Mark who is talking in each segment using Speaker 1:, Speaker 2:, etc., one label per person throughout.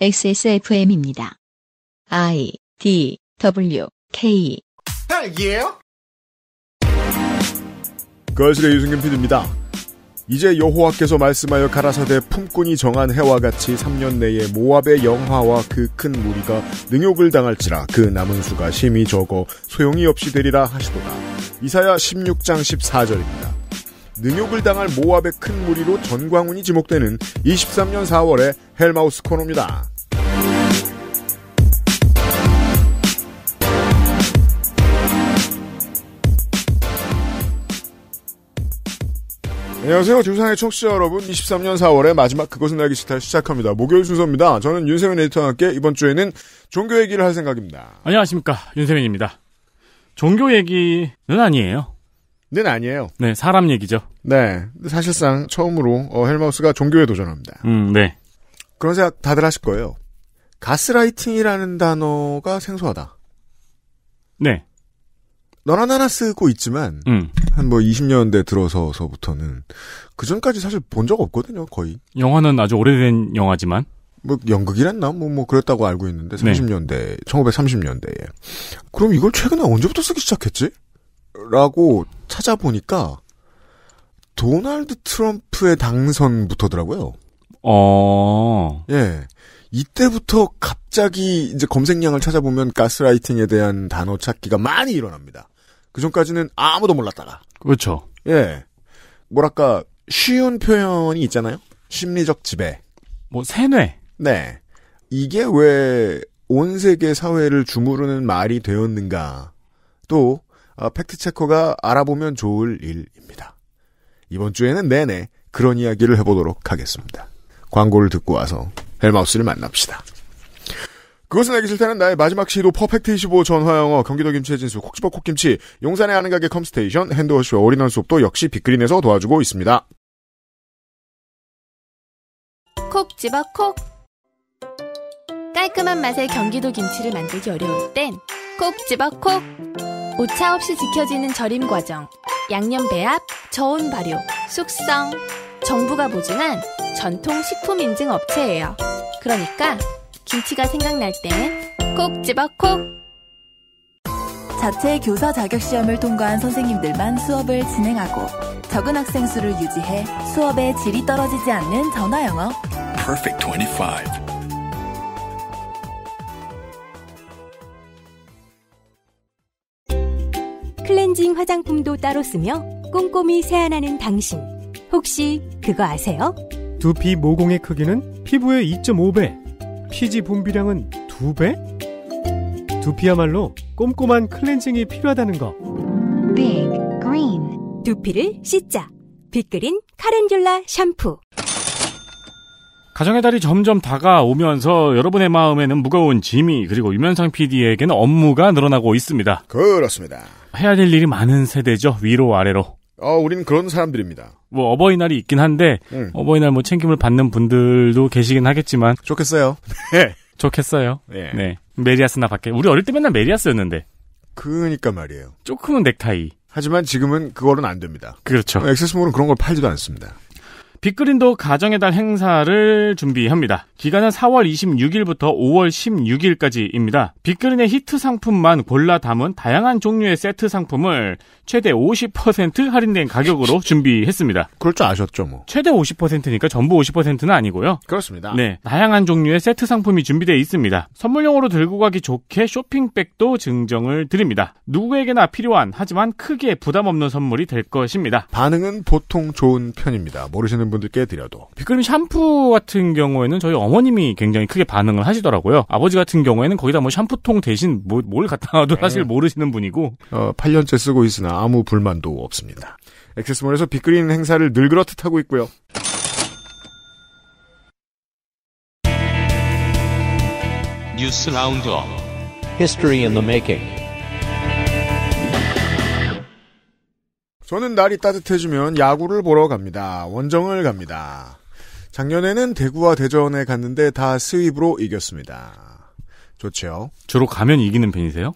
Speaker 1: XSFM입니다. I D W K. 딸기예요?
Speaker 2: 거실의 유승균 PD입니다. 이제 여호와께서 말씀하여 가라사대 품꾼이 정한 해와 같이 3년 내에 모압의 영화와 그 큰 무리가 능욕을 당할지라 그 남은 수가 심히 적어 소용이 없이 되리라 하시도다. 이사야 16장 14절입니다. 능욕을 당할 모압의 큰 무리로 전광훈이 지목되는 23년 4월의 헬마우스 코너입니다. 안녕하세요. 지구상의 청취자 여러분. 23년 4월의 마지막 그것은 알기 싫다 시작합니다. 목요일 순서입니다. 저는 윤세민 에디터와 함께 이번 주에는 종교 얘기를 할 생각입니다.
Speaker 3: 안녕하십니까. 윤세민입니다. 종교 얘기는 아니에요. 는 아니에요. 네, 사람 얘기죠. 네.
Speaker 2: 사실상 처음으로 어, 헬마우스가 종교에 도전합니다. 음, 네. 그런 생각 다들 하실 거예요. 가스라이팅이라는 단어가 생소하다. 네. 너나 나나 쓰고 있지만 음. 한뭐 20년대 들어서서부터는 그 전까지 사실 본 적 없거든요 거의 영화는 아주 오래된 영화지만 뭐 연극이란 나뭐뭐 뭐 그랬다고 알고 있는데 30년대 네. 1930년대에 그럼 이걸 최근에 언제부터 쓰기 시작했지? 라고 찾아보니까 도널드 트럼프의 당선부터더라고요.
Speaker 3: 어.
Speaker 2: 예. 이때부터 갑자기 이제 검색량을 찾아보면 가스라이팅에 대한 단어 찾기가 많이 일어납니다. 그 전까지는 아무도 몰랐다가. 그렇죠. 예. 뭐랄까, 쉬운 표현이 있잖아요? 심리적 지배. 뭐, 세뇌. 네. 이게 왜 온 세계 사회를 주무르는 말이 되었는가. 또, 어, 팩트체커가 알아보면 좋을 일입니다. 이번 주에는 내내 그런 이야기를 해보도록 하겠습니다. 광고를 듣고 와서 헬마우스를 만납시다. 그것은 알기 싫다는 나의 마지막 시도 퍼펙트25 전화영어 경기도 김치의 진수 콕지버 콕김치 용산의 아는 가게 컴스테이션 핸드워시와 올인원 수업도 역시 빅그린에서 도와주고 있습니다. 콕집버콕 깔끔한 맛의 경기도 김치를 만들기 어려울 땐콕 집어 콕 오차 없이 지켜지는 절임 과정, 양념 배합, 저온 발효, 숙성. 정부가 보증한 전통 식품 인증 업체예요. 그러니까 김치가 생각날 땐꼭 집어 콕!
Speaker 4: 자체 교사 자격 시험을 통과한 선생님들만 수업을 진행하고 적은 학생 수를 유지해 수업의 질이 떨어지지 않는 전화 영어.
Speaker 2: Perfect 25.
Speaker 3: 클렌징 화장품도 따로 쓰며 꼼꼼히 세안하는 당신. 혹시 그거 아세요? 두피 모공의 크기는 피부의 2.5배, 피지 분비량은 2배? 두피야말로 꼼꼼한 클렌징이 필요하다는 거. Big Green.
Speaker 2: 두피를 씻자. 빅그린 카렌듈라 샴푸.
Speaker 3: 가정의 달이 점점 다가오면서 여러분의 마음에는 무거운 짐이 그리고 유면상 PD에게는 업무가 늘어나고 있습니다.
Speaker 2: 그렇습니다.
Speaker 3: 해야 될 일이 많은 세대죠. 위로 아래로.
Speaker 2: 어, 우리는 그런 사람들입니다.
Speaker 3: 뭐 어버이날이 있긴 한데 응. 음. 어버이날 뭐 챙김을 받는 분들도 계시긴 하겠지만 좋겠어요. 네. 좋겠어요. 네. 네. 메리아스나 밖에 우리 어릴 때 맨날 메리아스였는데. 그러니까 말이에요. 조금은 넥타이. 하지만 지금은 그거는 안 됩니다. 그렇죠. 엑세스몰은 그런 걸 팔지도 않습니다. 빅그린도 가정의 달 행사를 준비합니다. 기간은 4월 26일부터 5월 16일까지입니다. 빅그린의 히트 상품만 골라 담은 다양한 종류의 세트 상품을 최대 50% 할인된 가격으로 준비했습니다. 그럴 줄 아셨죠, 뭐. 최대 50%니까 전부 50%는 아니고요. 그렇습니다. 네. 다양한 종류의 세트 상품이 준비되어 있습니다. 선물용으로 들고 가기 좋게 쇼핑백도 증정을 드립니다. 누구에게나 필요한 하지만 크게 부담 없는 선물이 될 것입니다. 반응은 보통 좋은 편입니다. 모르시는 분들께 드려도. 비그림 샴푸 같은 경우에는 저희 어머님이 굉장히 크게 반응을 하시더라고요. 아버지 같은 경우에는 거기다 뭐 샴푸통 대신 뭐, 뭘 갖다 놔도 네. 사실 모르시는 분이고.
Speaker 2: 어, 8년째 쓰고 있으나 아무 불만도 없습니다. 엑세스몰에서 빅그린 행사를 늘 그렇듯 하고 있고요.
Speaker 3: 뉴스 라운드업
Speaker 1: History in
Speaker 2: 저는 날이 따뜻해지면 야구를 보러 갑니다. 원정을 갑니다. 작년에는 대구와 대전에 갔는데 다 스윕으로 이겼습니다. 좋죠.
Speaker 3: 주로 가면 이기는 편이세요?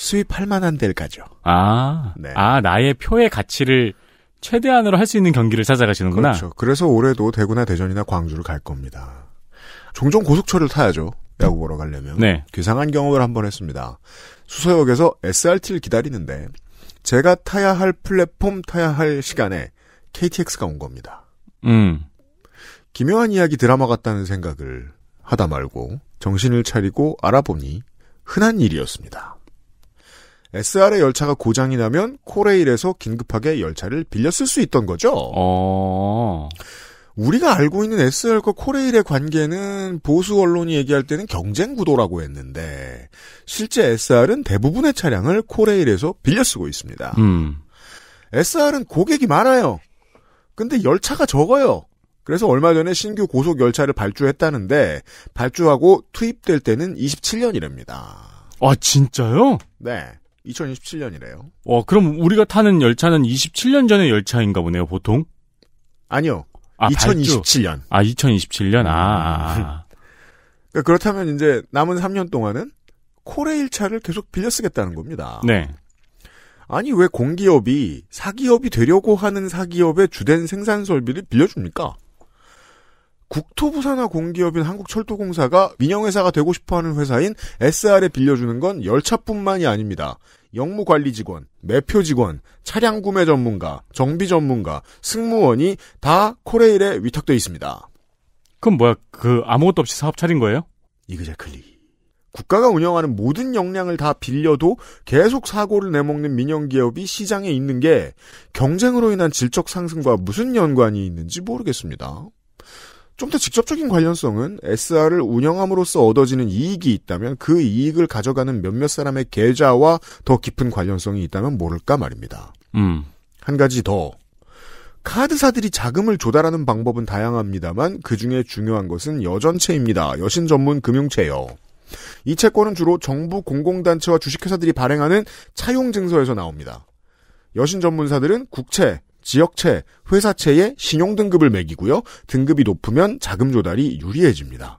Speaker 3: 수입할 만한 데를 가죠. 아, 네. 아 나의 표의 가치를 최대한으로 할 수 있는 경기를 찾아가시는구나. 그렇죠.
Speaker 2: 그래서 올해도 대구나 대전이나 광주를 갈 겁니다. 종종 고속철을 타야죠. 야구 보러 가려면. 네. 괴상한 경험을 한번 했습니다. 수서역에서 SRT를 기다리는데 제가 타야 할 플랫폼 타야 할 시간에 KTX가 온 겁니다. 음. 기묘한 이야기 드라마 같다는 생각을 하다 말고 정신을 차리고 알아보니 흔한 일이었습니다. SR의 열차가 고장이 나면 코레일에서 긴급하게 열차를 빌려 쓸 수 있던 거죠. 어... 우리가 알고 있는 SR과 코레일의 관계는 보수 언론이 얘기할 때는 경쟁 구도라고 했는데 실제 SR은 대부분의 차량을 코레일에서 빌려 쓰고 있습니다. 음. SR은 고객이 많아요. 근데 열차가 적어요. 그래서 얼마 전에 신규 고속 열차를 발주했다는데 발주하고 투입될 때는 27년이랍니다.
Speaker 3: 아 진짜요?
Speaker 2: 네. 2027년이래요.
Speaker 3: 어, 그럼 우리가 타는 열차는 27년 전의 열차인가 보네요, 보통? 아니요. 아, 2027년. 아, 2027년? 아. 아.
Speaker 2: 그 그렇다면 이제 남은 3년 동안은 코레일차를 계속 빌려 쓰겠다는 겁니다. 네. 아니, 왜 공기업이 사기업이 되려고 하는 사기업의 주된 생산 설비를 빌려줍니까? 국토부 산하 공기업인 한국철도공사가 민영회사가 되고 싶어하는 회사인 SR에 빌려주는 건 열차뿐만이 아닙니다. 영무관리 직원, 매표 직원, 차량 구매 전문가, 정비 전문가, 승무원이 다 코레일에 위탁돼 있습니다. 그럼 뭐야? 그 아무것도 없이 사업 차린 거예요? 이그제클리. 국가가 운영하는 모든 역량을 다 빌려도 계속 사고를 내먹는 민영기업이 시장에 있는 게 경쟁으로 인한 질적 상승과 무슨 연관이 있는지 모르겠습니다. 좀더 직접적인 관련성은 SR을 운영함으로써 얻어지는 이익이 있다면 그 이익을 가져가는 몇몇 사람의 계좌와 더 깊은 관련성이 있다면 모를까 말입니다. 음. 한 가지 더. 카드사들이 자금을 조달하는 방법은 다양합니다만 그 중에 중요한 것은 여전체입니다. 여신 전문 금융체요. 이 채권은 주로 정부 공공단체와 주식회사들이 발행하는 차용증서에서 나옵니다. 여신 전문사들은 국채, 지역체회사체에 신용등급을 매기고요. 등급이 높으면 자금 조달이 유리해집니다.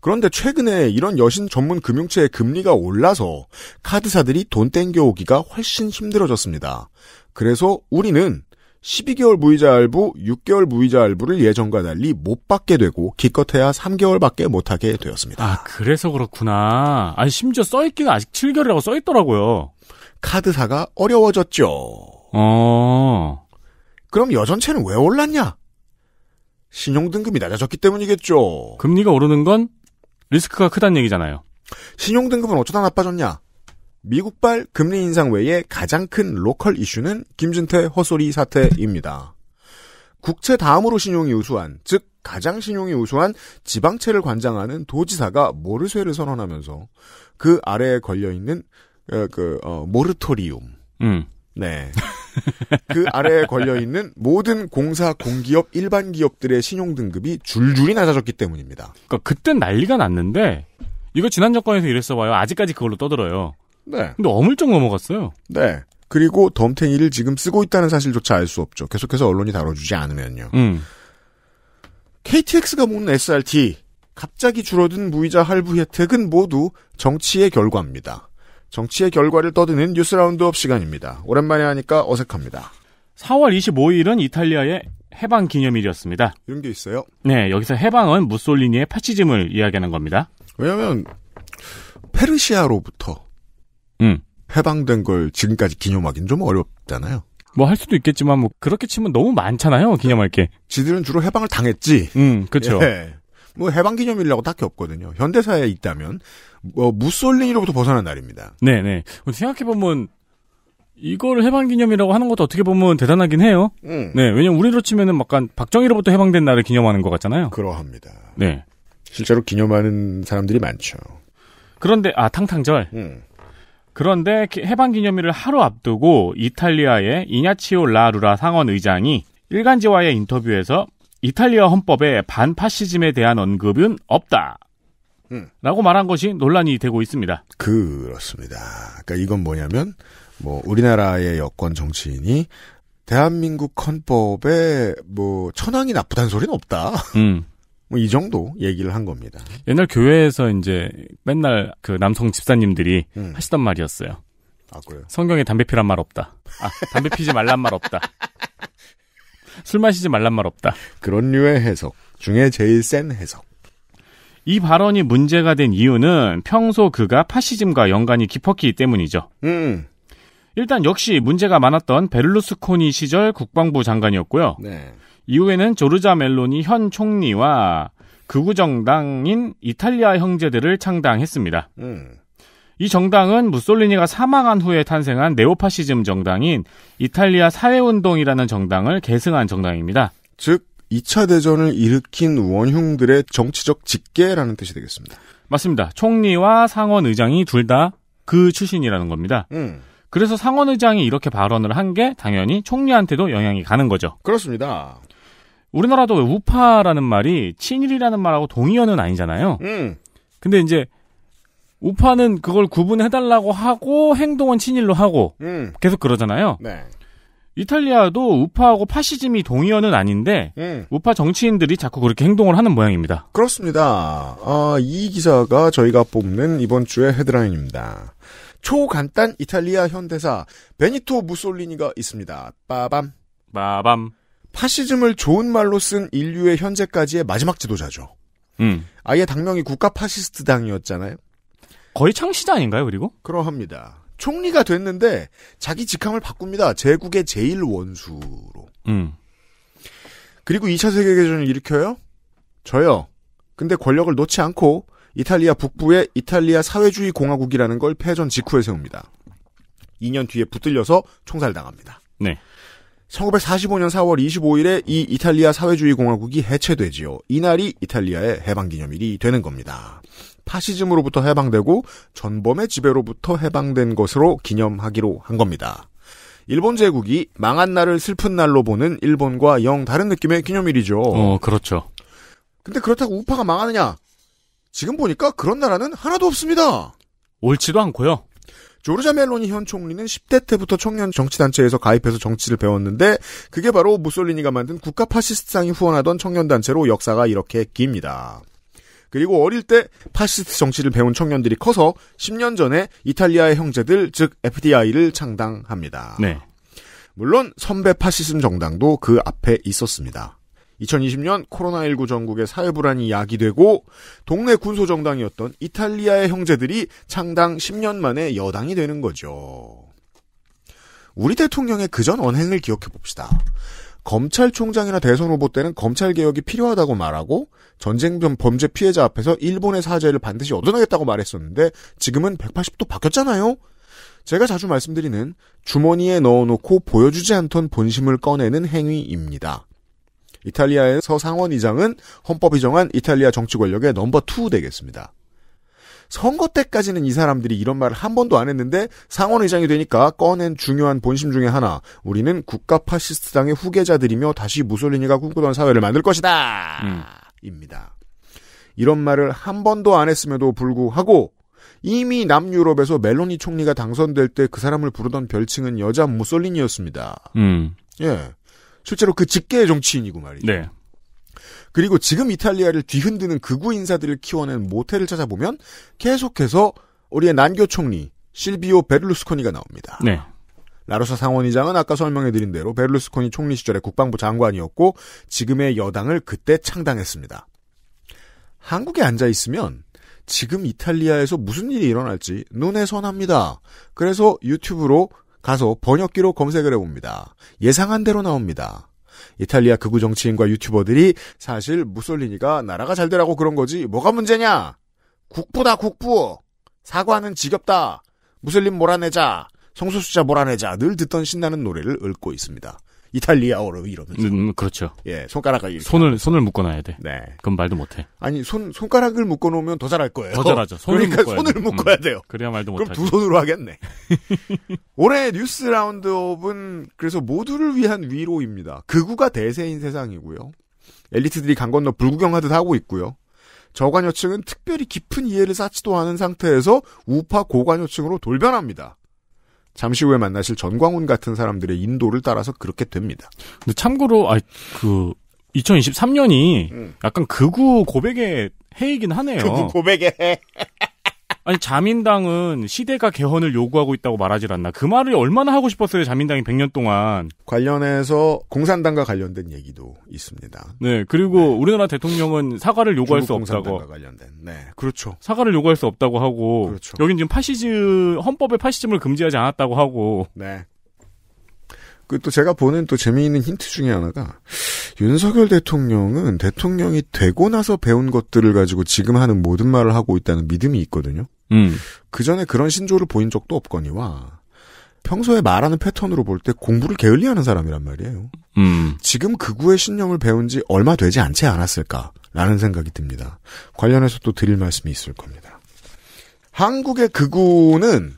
Speaker 2: 그런데 최근에 이런 여신 전문 금융체의 금리가 올라서 카드사들이 돈 땡겨오기가 훨씬 힘들어졌습니다. 그래서 우리는 12개월 무이자 할부 6개월 무이자 할부를 예전과 달리 못 받게 되고 기껏해야 3개월밖에 못 하게 되었습니다.
Speaker 3: 아, 그래서 그렇구나. 아니 심지어 써 있기는 아직 7개월이라고 써 있더라고요. 카드사가 어려워졌죠. 어.
Speaker 2: 그럼 여전체는왜 올랐냐? 신용등급이 낮아졌기 때문이겠죠. 금리가 오르는 건 리스크가 크다는 얘기잖아요. 신용등급은 어쩌다 나빠졌냐? 미국발 금리 인상 외에 가장 큰 로컬 이슈는 김진태 헛소리 사태입니다. 국채 다음으로 신용이 우수한, 즉 가장 신용이 우수한 지방채를 관장하는 도지사가 모르쇠를 선언하면서 그 아래에 걸려 있는 그 어, 모르토리움. 음. 네. 그 아래에 걸려 있는 모든 공사 공기업 일반 기업들의 신용 등급이 줄줄이
Speaker 3: 낮아졌기 때문입니다. 그러니까 그때 난리가 났는데 이거 지난 정권에서 이랬어 봐요. 아직까지 그걸로 떠들어요. 네. 근데 어물쩍 넘어갔어요.
Speaker 2: 네. 그리고 덤탱이를 지금 쓰고 있다는 사실조차 알 수 없죠. 계속해서 언론이 다뤄주지 않으면요. 음. KTX가 묻는 SRT 갑자기 줄어든 무이자 할부 혜택은 모두 정치의 결과입니다. 정치의 결과를 떠드는 뉴스 라운드업 시간입니다. 오랜만에 하니까 어색합니다.
Speaker 3: 4월 25일은 이탈리아의 해방 기념일이었습니다. 이런 게 있어요? 네, 여기서 해방은 무솔리니의 파시즘을 이야기하는 겁니다. 왜냐하면 페르시아로부터
Speaker 2: 음. 해방된 걸 지금까지 기념하기는 좀 어렵잖아요. 뭐 할 수도 있겠지만 뭐 그렇게 치면 너무 많잖아요 기념할 게. 지들은 주로 해방을 당했지. 음, 그렇죠. 예. 뭐 해방 기념일이라고 딱히 없거든요. 현대사에 있다면 어, 무솔리니로부터 벗어난
Speaker 3: 날입니다. 네네. 네. 생각해보면 이거를 해방 기념이라고 하는 것도 어떻게 보면 대단하긴 해요. 음. 네, 왜냐면 우리로 치면은 약간 박정희로부터 해방된 날을 기념하는 것 같잖아요. 그러합니다. 네. 실제로 기념하는 사람들이 많죠. 그런데 아 탕탕절. 음. 그런데 해방 기념일을 하루 앞두고 이탈리아의 이냐치오 라루라 상원 의장이 일간지와의 인터뷰에서 이탈리아 헌법에 반파시즘에 대한 언급은 없다. 라고 말한 것이 논란이 되고 있습니다. 그렇습니다. 그러니까 이건 뭐냐면 뭐 우리나라의 여권 정치인이
Speaker 2: 대한민국 헌법에 뭐 천황이 나쁘다는 소리는 없다. 음. 뭐이
Speaker 3: 정도 얘기를 한 겁니다. 옛날 교회에서 이제 맨날 그 남성 집사님들이 음. 하시던 말이었어요. 아 그래요? 성경에 담배 피란 말 없다. 아 담배 피지 말란 말 없다. 술 마시지 말란 말 없다. 그런 류의 해석 중에 제일 센 해석. 이 발언이 문제가 된 이유는 평소 그가 파시즘과 연관이 깊었기 때문이죠. 음. 일단 역시 문제가 많았던 베를루스코니 시절 국방부 장관이었고요. 네. 이후에는 조르자 멜로니 현 총리와 극우 정당인 이탈리아 형제들을 창당했습니다. 음. 이 정당은 무솔리니가 사망한 후에 탄생한 네오파시즘 정당인 이탈리아 사회운동이라는 정당을 계승한 정당입니다. 즉 2차 대전을 일으킨 원흉들의 정치적 직계라는 뜻이 되겠습니다. 맞습니다. 총리와 상원 의장이 둘 다 그 출신이라는 겁니다. 음. 그래서 상원 의장이 이렇게 발언을 한 게 당연히 총리한테도 영향이 가는 거죠. 그렇습니다. 우리나라도 우파라는 말이 친일이라는 말하고 동의어는 아니잖아요. 음. 근데 이제 우파는 그걸 구분해달라고 하고 행동은 친일로 하고 음. 계속 그러잖아요. 네. 이탈리아도 우파하고 파시즘이 동의어는 아닌데 음. 우파 정치인들이 자꾸 그렇게 행동을 하는 모양입니다.
Speaker 2: 그렇습니다. 아, 이 기사가 저희가 뽑는 이번 주의 헤드라인입니다. 초간단 이탈리아 현대사 베니토 무솔리니가 있습니다. 빠밤. 빠밤. 파시즘을 좋은 말로 쓴 인류의 현재까지의 마지막 지도자죠. 음. 아예 당명이 국가 파시스트 당이었잖아요. 거의 창시자 아닌가요, 그리고? 그러합니다. 총리가 됐는데 자기 직함을 바꿉니다. 제국의 제일 원수로. 음. 그리고 2차 세계대전을 일으켜요? 저요. 근데 권력을 놓지 않고 이탈리아 북부의 이탈리아 사회주의 공화국이라는 걸 패전 직후에 세웁니다. 2년 뒤에 붙들려서 총살당합니다. 네. 1945년 4월 25일에 이 이탈리아 사회주의 공화국이 해체되지요. 이날이 이탈리아의 해방 기념일이 되는 겁니다. 파시즘으로부터 해방되고 전범의 지배로부터 해방된 것으로 기념하기로 한 겁니다. 일본 제국이 망한 날을 슬픈 날로 보는 일본과 영 다른 느낌의 기념일이죠.
Speaker 3: 어, 그렇죠. 근데
Speaker 2: 그렇다고 우파가 망하느냐? 지금 보니까 그런 나라는 하나도 없습니다. 옳지도 않고요. 조르자 멜로니 현 총리는 10대 때부터 청년 정치단체에서 가입해서 정치를 배웠는데 그게 바로 무솔리니가 만든 국가 파시스트상이 후원하던 청년단체로 역사가 이렇게 깁니다. 그리고 어릴 때 파시스트 정치를 배운 청년들이 커서 10년 전에 이탈리아의 형제들 즉 FDI를 창당합니다. 네. 물론 선배 파시즘 정당도 그 앞에 있었습니다. 2020년 코로나19 전국의 사회 불안이 야기되고 동네 군소 정당이었던 이탈리아의 형제들이 창당 10년 만에 여당이 되는 거죠. 우리 대통령의 그 전 언행을 기억해 봅시다. 검찰총장이나 대선 후보 때는 검찰 개혁이 필요하다고 말하고 전쟁 범죄 피해자 앞에서 일본의 사죄를 반드시 얻어내겠다고 말했었는데 지금은 180도 바뀌었잖아요. 제가 자주 말씀드리는 주머니에 넣어놓고 보여주지 않던 본심을 꺼내는 행위입니다. 이탈리아의 서상원 의장은 헌법이 정한 이탈리아 정치 권력의 넘버 2 되겠습니다. 선거 때까지는 이 사람들이 이런 말을 한 번도 안 했는데 상원의장이 되니까 꺼낸 중요한 본심 중에 하나 우리는 국가 파시스트당의 후계자들이며 다시 무솔리니가 꿈꾸던 사회를 만들 것이다 음. 입니다. 이런 말을 한 번도 안 했음에도 불구하고 이미 남유럽에서 멜로니 총리가 당선될 때 그 사람을 부르던 별칭은 여자 무솔리니였습니다. 음. 예. 실제로 그 직계의 정치인이고 말이죠. 네. 그리고 지금 이탈리아를 뒤흔드는 극우 인사들을 키워낸 모태를 찾아보면 계속해서 우리의 난교 총리 실비오 베를루스코니가 나옵니다. 네. 라로사 상원의장은 아까 설명해드린 대로 베를루스코니 총리 시절에 국방부 장관이었고 지금의 여당을 그때 창당했습니다. 한국에 앉아 있으면 지금 이탈리아에서 무슨 일이 일어날지 눈에 선합니다. 그래서 유튜브로 가서 번역기로 검색을 해봅니다. 예상한 대로 나옵니다. 이탈리아 극우 정치인과 유튜버들이 사실 무솔리니가 나라가 잘 되라고 그런 거지 뭐가 문제냐? 국부다 국부. 사과는 지겹다. 무슬림 몰아내자. 성소수자 몰아내자. 늘 듣던 신나는 노래를 읊고 있습니다. 이탈리아어로 이러면서.
Speaker 3: 음, 그렇죠. 예, 손가락을 이렇게. 손을, 손을 묶어놔야 돼. 네. 그럼 말도 못해.
Speaker 2: 아니, 손, 손가락을 묶어놓으면 더 잘할 거예요. 더 잘하죠. 손을 그러니까 묶어야 손을 음, 묶어야 음, 돼요. 그래야 말도 못해. 그럼 두 손으로 하겠네. 올해 뉴스 라운드업은 그래서 모두를 위한 위로입니다. 극우가 대세인 세상이고요. 엘리트들이 강 건너 불구경하듯 하고 있고요. 저관여층은 특별히 깊은 이해를 쌓지도 않은 상태에서 우파 고관여층으로 돌변합니다. 잠시 후에 만나실 전광훈 같은 사람들의 인도를 따라서 그렇게 됩니다.
Speaker 3: 근데 참고로 아그 2023년이 음. 약간 극우 고백의 해이긴 하네요. 극우 고백의 해. 아니 자민당은 시대가 개헌을 요구하고 있다고 말하지 않나. 그 말을 얼마나 하고 싶었어요. 자민당이 100년 동안. 관련해서 공산당과 관련된 얘기도 있습니다. 네. 그리고 네. 우리나라 대통령은 사과를 요구할 수 없다고.
Speaker 2: 관련된. 네.
Speaker 3: 그렇죠. 사과를 요구할 수 없다고 하고. 그렇죠. 여긴 지금 파시즘 헌법에 파시즘을 금지하지 않았다고 하고. 네. 그 또 제가 보는 또
Speaker 2: 재미있는 힌트 중에 하나가 윤석열 대통령은 대통령이 되고 나서 배운 것들을 가지고 지금 하는 모든 말을 하고 있다는 믿음이 있거든요. 음. 그 전에 그런 신조를 보인 적도 없거니와 평소에 말하는 패턴으로 볼 때 공부를 게을리하는 사람이란 말이에요. 음. 지금 극우의 그 신념을 배운 지 얼마 되지 않지 않았을까라는 생각이 듭니다. 관련해서 또 드릴 말씀이 있을 겁니다. 한국의 극우는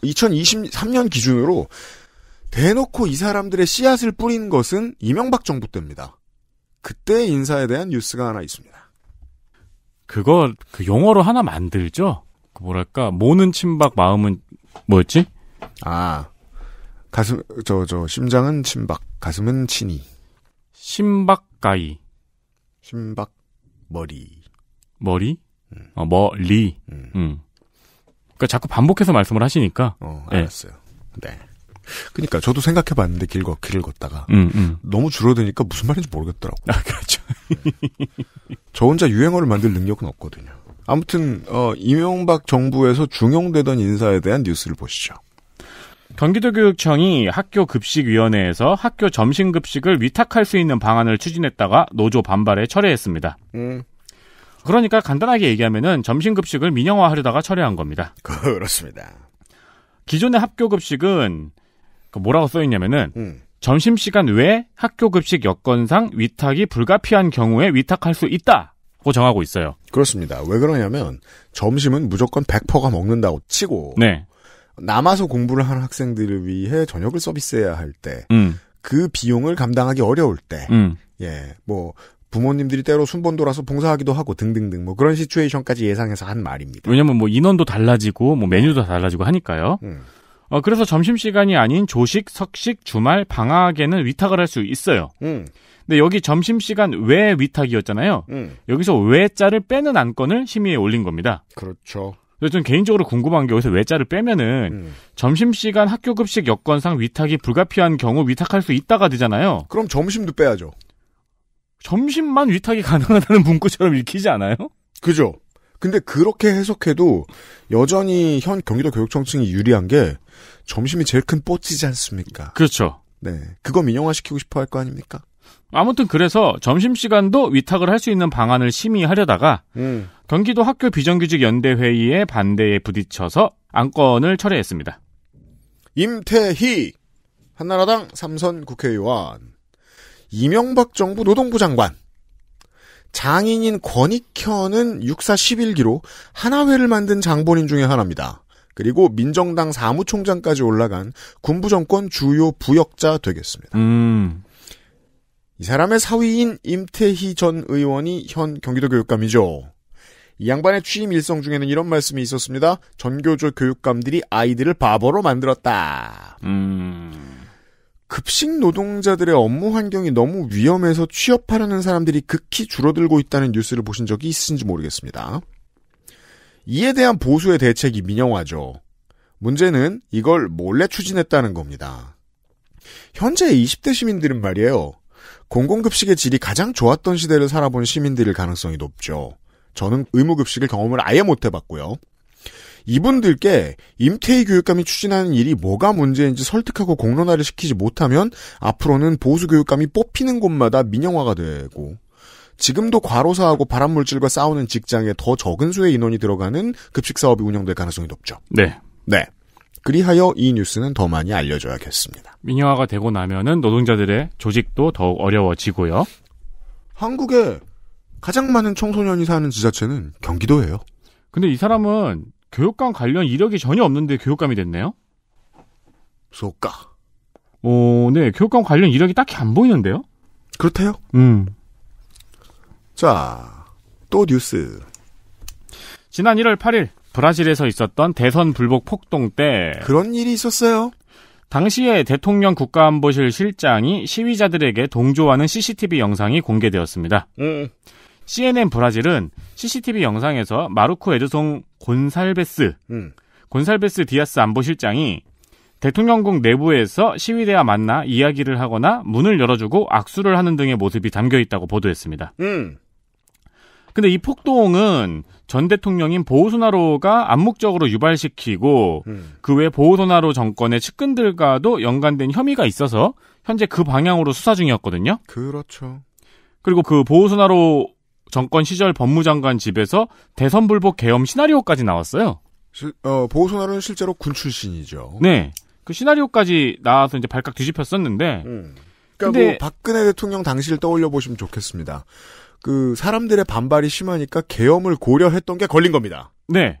Speaker 2: 그 2023년 기준으로 대놓고 이 사람들의 씨앗을 뿌린 것은 이명박 정부 때입니다. 그때 인사에 대한 뉴스가 하나 있습니다.
Speaker 3: 그거 그 용어로 하나 만들죠. 그 뭐랄까 모는 침박 마음은 뭐였지? 아 가슴 저저 저, 심장은 침박 가슴은 친이 심박가이 심박 머리 머리 음. 어, 머리 음. 음. 그러니까 자꾸 반복해서 말씀을 하시니까 어 네. 알았어요 네. 네. 그니까 저도 생각해봤는데 길 걷, 길을 걷다가
Speaker 2: 음, 음. 너무 줄어드니까 무슨 말인지 모르겠더라고요. 아, 그렇죠. 저 혼자 유행어를 만들 능력은 없거든요. 아무튼 어, 이명박 정부에서 중용되던 인사에
Speaker 3: 대한 뉴스를 보시죠. 경기도교육청이 학교 급식위원회에서 학교 점심 급식을 위탁할 수 있는 방안을 추진했다가 노조 반발에 철회했습니다. 음. 그러니까 간단하게 얘기하면은 점심 급식을 민영화하려다가 철회한 겁니다.
Speaker 2: 그렇습니다.
Speaker 3: 기존의 학교 급식은 그 뭐라고 써 있냐면은 음. 점심시간 외 학교 급식 여건상 위탁이 불가피한 경우에 위탁할 수 있다. 고 정하고 있어요.
Speaker 2: 그렇습니다. 왜 그러냐면 점심은 무조건 100%가 먹는다고 치고 네. 남아서 공부를 하는 학생들을 위해 저녁을 서비스해야 할 때, 음. 그 비용을 감당하기 어려울 때, 음. 예, 뭐, 부모님들이 때로 순번 돌아서 봉사하기도 하고 등등등 뭐 그런 시츄에이션까지 예상해서 한 말입니다.
Speaker 3: 왜냐면 뭐 인원도 달라지고 뭐 메뉴도 달라지고 하니까요. 음. 어, 그래서 점심시간이 아닌 조식, 석식, 주말, 방학에는 위탁을 할 수 있어요. 음. 근데 여기 점심시간 외 위탁이었잖아요. 음. 여기서 외자를 빼는 안건을 심의에 올린 겁니다. 그렇죠. 그래서 저는 개인적으로 궁금한 게 여기서 외자를 빼면은 음. 점심시간 학교 급식 여건상 위탁이 불가피한 경우 위탁할 수 있다가 되잖아요.
Speaker 2: 그럼 점심도 빼야죠.
Speaker 3: 점심만 위탁이 가능하다는 문구처럼 읽히지
Speaker 2: 않아요? 그죠. 근데 그렇게 해석해도 여전히 현 경기도 교육청층이 유리한 게 점심이 제일 큰 뽀찌지 않습니까? 그렇죠. 네. 그거 민영화시키고 싶어 할 거 아닙니까?
Speaker 3: 아무튼 그래서 점심시간도 위탁을 할 수 있는 방안을 심의하려다가 음. 경기도 학교 비정규직 연대회의의 반대에 부딪혀서 안건을 철회했습니다.
Speaker 2: 임태희 한나라당 삼선 국회의원 이명박 정부 노동부 장관 장인인 권익현은 육사 11기로 하나회를 만든 장본인 중의 하나입니다. 그리고 민정당 사무총장까지 올라간 군부 정권 주요 부역자 되겠습니다. 음. 이 사람의 사위인 임태희 전 의원이 현 경기도 교육감이죠. 이 양반의 취임 일성 중에는 이런 말씀이 있었습니다. 전교조 교육감들이 아이들을 바보로 만들었다.
Speaker 1: 음...
Speaker 2: 급식 노동자들의 업무 환경이 너무 위험해서 취업하려는 사람들이 극히 줄어들고 있다는 뉴스를 보신 적이 있으신지 모르겠습니다. 이에 대한 보수의 대책이 민영화죠. 문제는 이걸 몰래 추진했다는 겁니다. 현재 20대 시민들은 말이에요. 공공급식의 질이 가장 좋았던 시대를 살아본 시민들일 가능성이 높죠. 저는 의무급식을 경험을 아예 못 해봤고요. 이분들께 임태희 교육감이 추진하는 일이 뭐가 문제인지 설득하고 공론화를 시키지 못하면 앞으로는 보수 교육감이 뽑히는 곳마다 민영화가 되고 지금도 과로사하고 발암물질과 싸우는 직장에 더 적은 수의 인원이 들어가는 급식 사업이 운영될 가능성이 높죠.
Speaker 3: 네. 네. 그리하여 이 뉴스는 더 많이 알려줘야겠습니다. 민영화가 되고 나면은 노동자들의 조직도 더욱 어려워지고요.
Speaker 2: 한국에 가장 많은 청소년이
Speaker 3: 사는 지자체는 경기도예요. 근데 이 사람은 교육감 관련 이력이 전혀 없는데 교육감이 됐네요? 소가 어, 네. 교육감 관련 이력이 딱히 안 보이는데요? 그렇대요. 음. 자, 또 뉴스. 지난 1월 8일 브라질에서 있었던 대선 불복 폭동 때 그런 일이 있었어요. 당시에 대통령 국가안보실 실장이 시위자들에게 동조하는 CCTV 영상이 공개되었습니다. 음. CNN 브라질은 CCTV 영상에서 마르코 에드송 곤살베스, 음. 곤살베스 디아스 안보실장이 대통령궁 내부에서 시위대와 만나 이야기를 하거나 문을 열어주고 악수를 하는 등의 모습이 담겨 있다고 보도했습니다. 음. 근데 이 폭동은 전 대통령인 보우소나로가 암묵적으로 유발시키고 음. 그외 보우소나로 정권의 측근들과도 연관된 혐의가 있어서 현재 그 방향으로 수사 중이었거든요.
Speaker 2: 그렇죠.
Speaker 3: 그리고 그 보우소나로 정권 시절 법무장관 집에서 대선 불복 계엄 시나리오까지 나왔어요.
Speaker 2: 실, 어, 보우소나로는 실제로 군
Speaker 3: 출신이죠. 네. 그 시나리오까지 나와서 이제 발칵 뒤집혔었는데. 음. 그러니까
Speaker 2: 근데, 뭐 박근혜 대통령 당시를 떠올려 보시면 좋겠습니다. 그 사람들의 반발이 심하니까 계엄을 고려했던 게 걸린 겁니다.
Speaker 3: 네.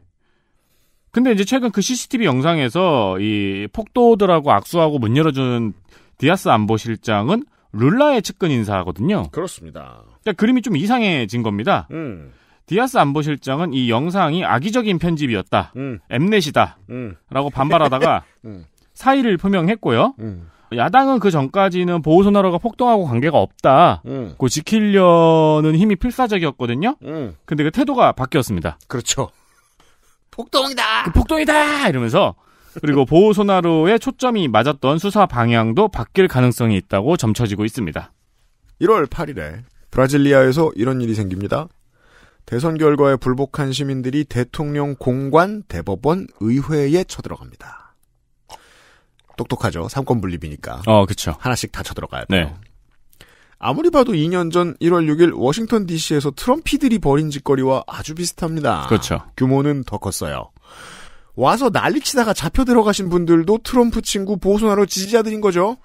Speaker 3: 근데 이제 최근 그 CCTV 영상에서 이 폭도들하고 악수하고 문열어준 디아스 안보실장은 룰라의 측근 인사거든요. 그렇습니다. 그러니까 그림이 좀 이상해진 겁니다. 음. 디아스 안보실장은 이 영상이 악의적인 편집이었다. 음. 엠넷이다. 음. 라고 반발하다가 음. 사의를 표명했고요. 음. 야당은 그 전까지는 보호소나로가 폭동하고 관계가 없다. 음. 그 지키려는 힘이 필사적이었거든요. 음. 근데 그 태도가 바뀌었습니다. 그렇죠. 폭동이다. 그 폭동이다 이러면서 그리고 보호소나로의 초점이 맞았던 수사 방향도 바뀔 가능성이 있다고 점쳐지고 있습니다.
Speaker 2: 1월 8일에 브라질리아에서 이런 일이 생깁니다. 대선 결과에 불복한 시민들이 대통령 공관, 대법원, 의회에 쳐들어갑니다. 똑똑하죠. 삼권 분립이니까.
Speaker 3: 어, 그렇죠. 하나씩 다 쳐들어가야 돼요. 네.
Speaker 2: 아무리 봐도 2년 전 1월 6일 워싱턴 DC에서 트럼피들이 벌인 짓거리와 아주 비슷합니다. 그렇죠. 규모는 더 컸어요. 와서 난리치다가 잡혀 들어가신 분들도 트럼프 친구 보소나로 지지자들인 거죠.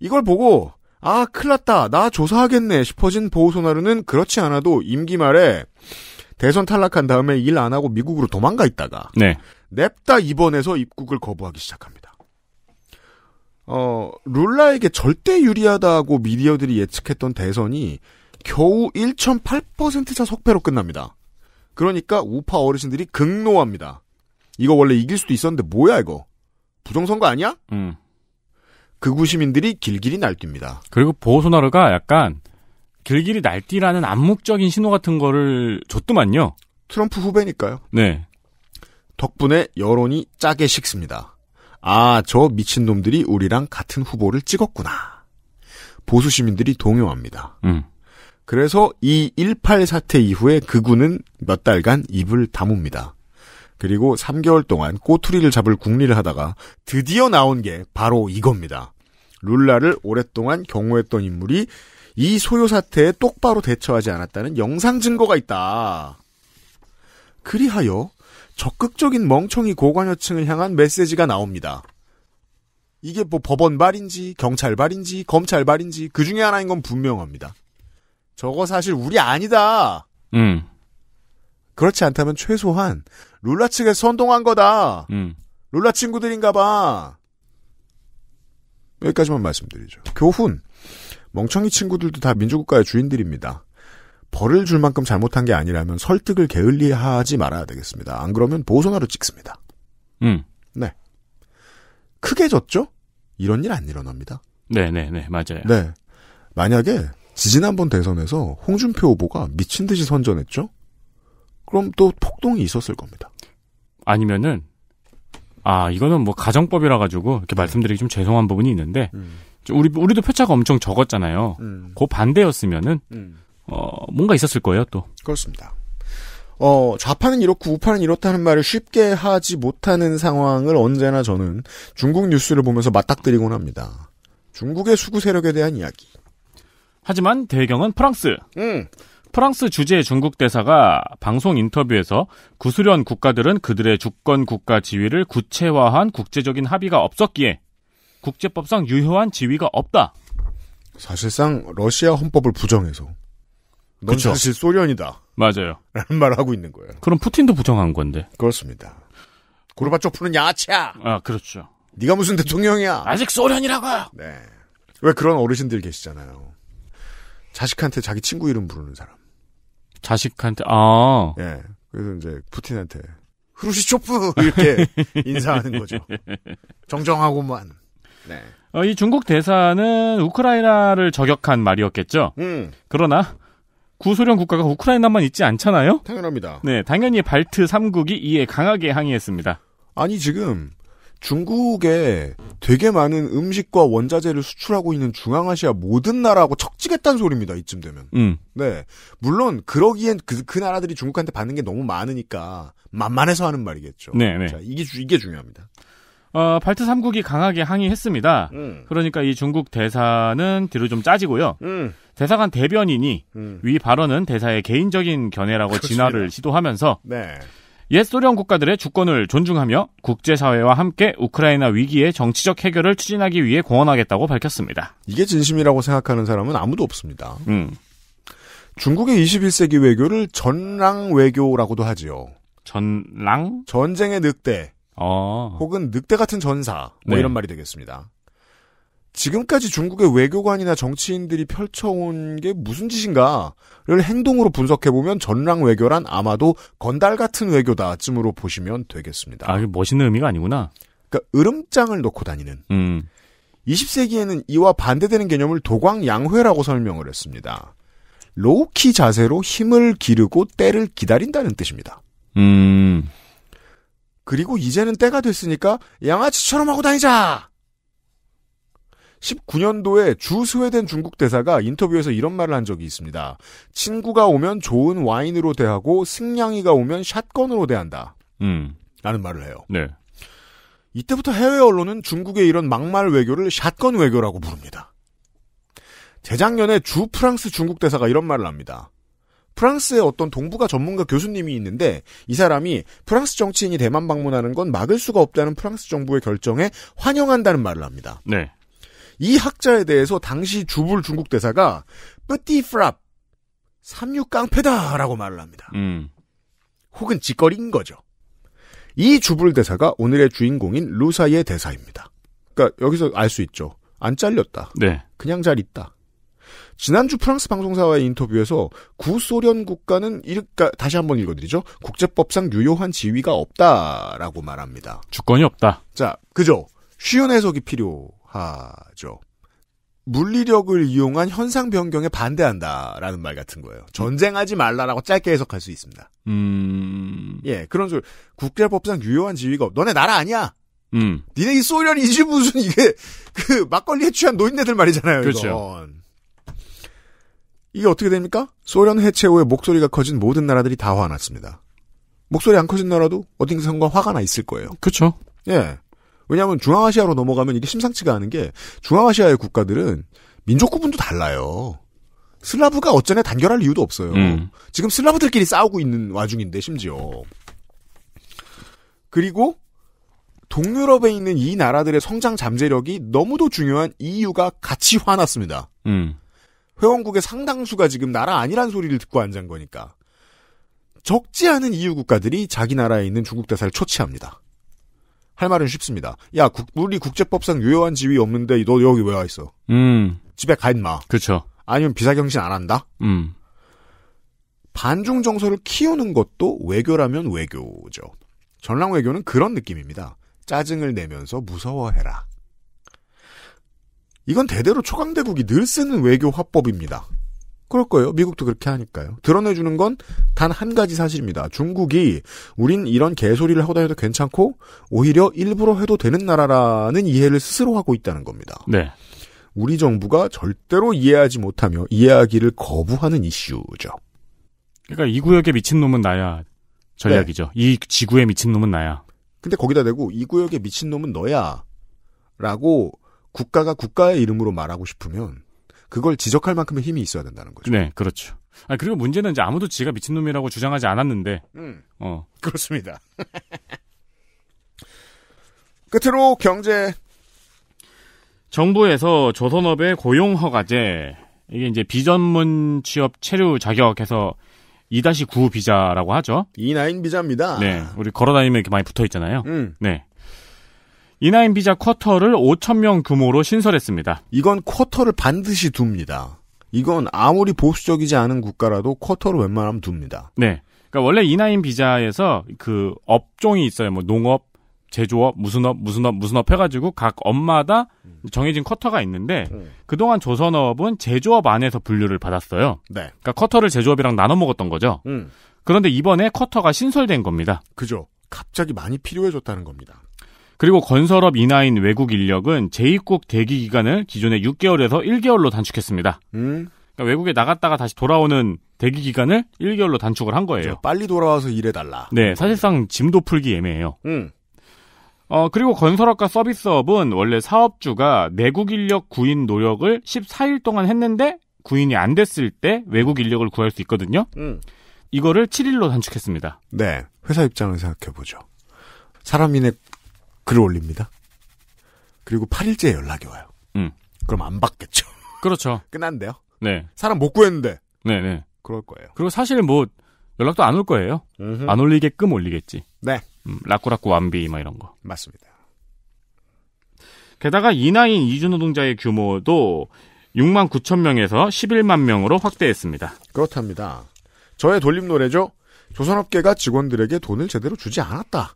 Speaker 2: 이걸 보고 아 클났다 나 조사하겠네 싶어진 보소나루는 그렇지 않아도 임기 말에 대선 탈락한 다음에 일 안 하고 미국으로 도망가 있다가 네. 냅다 입원해서 입국을 거부하기 시작합니다. 어, 룰라에게 절대 유리하다고 미디어들이 예측했던 대선이 겨우 1.8%차 석패로 끝납니다. 그러니까 우파 어르신들이 극노합니다. 이거 원래 이길 수도 있었는데 뭐야 이거? 부정선거 아니야? 음. 극우 시민들이 길길이 날뜁니다.
Speaker 3: 그리고 보호소나르가 약간 길길이 날뛰라는 암묵적인 신호 같은 거를 줬더만요.
Speaker 2: 트럼프 후배니까요.
Speaker 3: 네. 덕분에 여론이 짜게
Speaker 2: 식습니다. 아, 저 미친놈들이 우리랑 같은 후보를 찍었구나. 보수 시민들이 동요합니다. 음. 그래서 이 18 사태 이후에 그군은 몇 달간 입을 다뭅니다. 그리고 3개월 동안 꼬투리를 잡을 궁리를 하다가 드디어 나온 게 바로 이겁니다. 룰라를 오랫동안 경호했던 인물이 이 소요 사태에 똑바로 대처하지 않았다는 영상 증거가 있다. 그리하여 적극적인 멍청이 고관여층을 향한 메시지가 나옵니다. 이게 뭐 법원 발인지 경찰 발인지 검찰 발인지 그 중에 하나인 건 분명합니다. 저거 사실 우리 아니다. 음. 그렇지 않다면 최소한 룰라 측에 선동한 거다. 음. 룰라 친구들인가 봐. 여기까지만 말씀드리죠. 교훈. 멍청이 친구들도 다 민주국가의 주인들입니다. 벌을 줄 만큼 잘못한 게 아니라면 설득을 게을리하지 말아야 되겠습니다. 안 그러면 보선화로 찍습니다. 음. 네. 크게 졌죠? 이런 일 안
Speaker 3: 일어납니다. 네네네, 네, 네. 맞아요. 네.
Speaker 2: 만약에 지지난번 대선에서 홍준표 후보가 미친 듯이 선전했죠?
Speaker 3: 그럼 또 폭동이 있었을 겁니다. 아니면은, 아, 이거는 뭐 가정법이라 가지고 이렇게 네. 말씀드리기 좀 죄송한 부분이 있는데, 음. 우리, 우리도 표차가 엄청 적었잖아요. 음. 그 반대였으면은, 음. 어, 뭔가 있었을 거예요, 또. 그렇습니다. 어, 좌파는 이렇고 우파는 이렇다는 말을 쉽게 하지 못하는 상황을
Speaker 2: 언제나 저는 중국 뉴스를 보면서 맞닥뜨리곤 합니다. 중국의 수구 세력에 대한
Speaker 3: 이야기. 하지만 대경은 프랑스. 음. 프랑스 주재 중국 대사가 방송 인터뷰에서 구수련 국가들은 그들의 주권 국가 지위를 구체화한 국제적인 합의가 없었기에 국제법상 유효한 지위가 없다.
Speaker 2: 사실상 러시아 헌법을 부정해서 넌 그쵸? 사실
Speaker 3: 소련이다.
Speaker 2: 맞아요. 라는 말을 하고 있는 거예요. 그럼 푸틴도 부정한 건데. 그렇습니다. 고르바초프는 야채야. 아, 그렇죠. 네가 무슨 대통령이야. 아직
Speaker 3: 소련이라고.
Speaker 2: 네. 왜 그런 어르신들 계시잖아요. 자식한테 자기 친구 이름 부르는 사람. 자식한테 아. 예. 네. 그래서 이제 푸틴한테
Speaker 3: 흐르시초프 이렇게 인사하는 거죠. 정정하고만. 네. 어, 이 중국 대사는 우크라이나를 저격한 말이었겠죠. 음. 그러나 구소련 국가가 우크라이나만 있지 않잖아요? 당연합니다. 네, 당연히 발트 3국이 이에 강하게 항의했습니다. 아니, 지금
Speaker 2: 중국에 되게 많은 음식과 원자재를 수출하고 있는 중앙아시아 모든 나라하고 척지겠다는 소리입니다. 이쯤 되면. 음. 네. 물론 그러기엔 그, 그 나라들이 중국한테 받는 게 너무 많으니까 만만해서 하는 말이겠죠. 네, 네. 자, 이게 이게 중요합니다.
Speaker 3: 어, 발트 3국이 강하게 항의했습니다. 음. 그러니까 이 중국 대사는 뒤로 좀 짜지고요. 음. 대사관 대변인이 음. 위 발언은 대사의 개인적인 견해라고 그렇습니다. 진화를 시도하면서 네. 옛 소련 국가들의 주권을 존중하며 국제사회와 함께 우크라이나 위기의 정치적 해결을 추진하기 위해 공헌하겠다고 밝혔습니다.
Speaker 2: 이게 진심이라고 생각하는 사람은 아무도 없습니다. 음. 중국의 21세기 외교를 전랑 외교라고도 하지요. 전랑? 전쟁의 늑대. 어. 혹은 늑대 같은 전사. 뭐 네. 이런 말이 되겠습니다. 지금까지 중국의 외교관이나 정치인들이 펼쳐온 게 무슨 짓인가를 행동으로 분석해보면 전랑 외교란 아마도 건달 같은 외교다쯤으로 보시면 되겠습니다.
Speaker 3: 아, 멋있는 의미가 아니구나.
Speaker 2: 그러니까 으름장을 놓고 다니는. 음. 20세기에는 이와 반대되는 개념을 도광양회라고 설명을 했습니다. 로우키 자세로 힘을 기르고 때를 기다린다는 뜻입니다.
Speaker 1: 음.
Speaker 2: 그리고 이제는 때가 됐으니까 양아치처럼 하고 다니자! 19년도에 주 스웨덴 중국 대사가 인터뷰에서 이런 말을 한 적이 있습니다. 친구가 오면 좋은 와인으로 대하고 승냥이가 오면 샷건으로 대한다. 음. 라는 말을 해요. 네. 이때부터 해외 언론은 중국의 이런 막말 외교를 샷건 외교라고 부릅니다. 재작년에 주 프랑스 중국 대사가 이런 말을 합니다. 프랑스의 어떤 동북아 전문가 교수님이 있는데 이 사람이 프랑스 정치인이 대만 방문하는 건 막을 수가 없다는 프랑스 정부의 결정에 환영한다는 말을 합니다. 네. 이 학자에 대해서 당시 주불 중국 대사가 뿌띠 프랍 삼류 깡패다라고 말을 합니다. 음. 혹은 짓거리인 거죠. 이 주불 대사가 오늘의 주인공인 루사의 대사입니다. 그러니까 여기서 알 수 있죠. 안 잘렸다. 네. 그냥 잘 있다. 지난주 프랑스 방송사와의 인터뷰에서 구소련 국가는 이까 그러니까 다시 한번 읽어드리죠. 국제법상 유효한 지위가 없다라고 말합니다. 주권이 없다. 자, 그죠. 쉬운 해석이 필요합니 하죠. 물리력을 이용한 현상 변경에 반대한다라는 말 같은 거예요. 전쟁하지 말라라고 짧게 해석할 수 있습니다.
Speaker 1: 음.
Speaker 2: 예, 그런 소 국제법상 유효한 지위가 없. 너네 나라 아니야. 음. 니네 이 소련이지 무슨 이게 그 막걸리에 취한 노인네들 말이잖아요. 그렇죠. 이건. 이게 어떻게 됩니까? 소련 해체 후에 목소리가 커진 모든 나라들이 다 화났습니다. 목소리 안 커진 나라도 어딘가 상과 화가 나 있을 거예요. 그렇죠. 예. 왜냐하면 중앙아시아로 넘어가면 이게 심상치가 않은 게 중앙아시아의 국가들은 민족 구분도 달라요. 슬라브가 어쩌네 단결할 이유도 없어요. 음. 지금 슬라브들끼리 싸우고 있는 와중인데 심지어. 그리고 동유럽에 있는 이 나라들의 성장 잠재력이 너무도 중요한 이유가 e 같이 화났습니다. 음. 회원국의 상당수가 지금 나라 아니란 소리를 듣고 앉은 거니까. 적지 않은 이유 e 국가들이 자기 나라에 있는 중국 대사를 초치합니다. 할 말은 쉽습니다. 야, 국, 우리 국제법상 유효한 지위 없는데 너 여기 왜 와 있어? 음. 집에 가 인마. 그렇죠. 아니면 비사경신 안 한다? 음. 반중 정서를 키우는 것도 외교라면 외교죠. 전랑 외교는 그런 느낌입니다. 짜증을 내면서 무서워해라. 이건 대대로 초강대국이 늘 쓰는 외교 화법입니다. 그럴 거예요. 미국도 그렇게 하니까요. 드러내주는 건 단 한 가지 사실입니다. 중국이 우린 이런 개소리를 하고 다녀도 괜찮고 오히려 일부러 해도 되는 나라라는 이해를 스스로 하고 있다는 겁니다. 네. 우리 정부가 절대로 이해하지 못하며 이해하기를 거부하는 이슈죠. 그러니까 이 구역에 미친
Speaker 3: 놈은 나야 전략이죠. 네. 이 지구에 미친 놈은 나야.
Speaker 2: 근데 거기다 대고 이 구역에 미친 놈은 너야라고 국가가 국가의 이름으로 말하고 싶으면 그걸 지적할 만큼의 힘이 있어야
Speaker 3: 된다는 거죠. 네, 그렇죠. 아 그리고 문제는 이제 아무도 지가 미친놈이라고 주장하지 않았는데. 음. 어. 그렇습니다.
Speaker 2: 끝으로 경제.
Speaker 3: 정부에서 조선업의 고용 허가제 이게 이제 비전문 취업 체류 자격해서 2-9 비자라고 하죠.
Speaker 2: 2-9 비자입니다. 네.
Speaker 3: 우리 걸어다니면 이렇게 많이 붙어 있잖아요. 음. 네. 이나인 비자 쿼터를 5천 명 규모로 신설했습니다. 이건 쿼터를 반드시
Speaker 2: 둡니다. 이건 아무리 보수적이지 않은 국가라도 쿼터를 웬만하면 둡니다.
Speaker 3: 네. 그러니까 원래 이나인 비자에서 그 업종이 있어요. 뭐 농업, 제조업, 무슨 업, 무슨 업, 무슨 업 해가지고 각 업마다 정해진 쿼터가 있는데 음. 그동안 조선업은 제조업 안에서 분류를 받았어요. 네. 그러니까 쿼터를 제조업이랑 나눠 먹었던 거죠. 음. 그런데 이번에 쿼터가 신설된 겁니다. 그죠. 갑자기 많이 필요해졌다는 겁니다. 그리고 건설업 인하인 외국 인력은 재입국 대기 기간을 기존의 6개월에서 1개월로 단축했습니다. 음. 그러니까 외국에 나갔다가 다시 돌아오는 대기 기간을 1개월로 단축을 한 거예요. 그렇죠. 빨리 돌아와서 일해달라. 네, 사실상 짐도 풀기 애매해요. 음. 어, 그리고 건설업과 서비스업은 원래 사업주가 내국 인력 구인 노력을 14일 동안 했는데 구인이 안 됐을 때 외국 인력을 구할 수 있거든요. 음. 이거를 7일로 단축했습니다.
Speaker 2: 네. 회사 입장을 생각해보죠. 사람인의 글을 올립니다. 그리고 8일째 연락이 와요. 음. 그럼 안 받겠죠.
Speaker 3: 그렇죠. 끝난대요. 네. 사람 못 구했는데. 네네. 네. 그럴 거예요. 그리고 사실 뭐 연락도 안 올 거예요. 으흠. 안 올리게끔 올리겠지. 네. 음, 라꾸라꾸 완비 막 이런 거. 맞습니다. 게다가 이나인 이주노동자의 규모도 6만 9천 명에서 11만 명으로 확대했습니다. 그렇답니다. 저의 돌림 노래죠.
Speaker 2: 조선업계가 직원들에게 돈을 제대로 주지 않았다.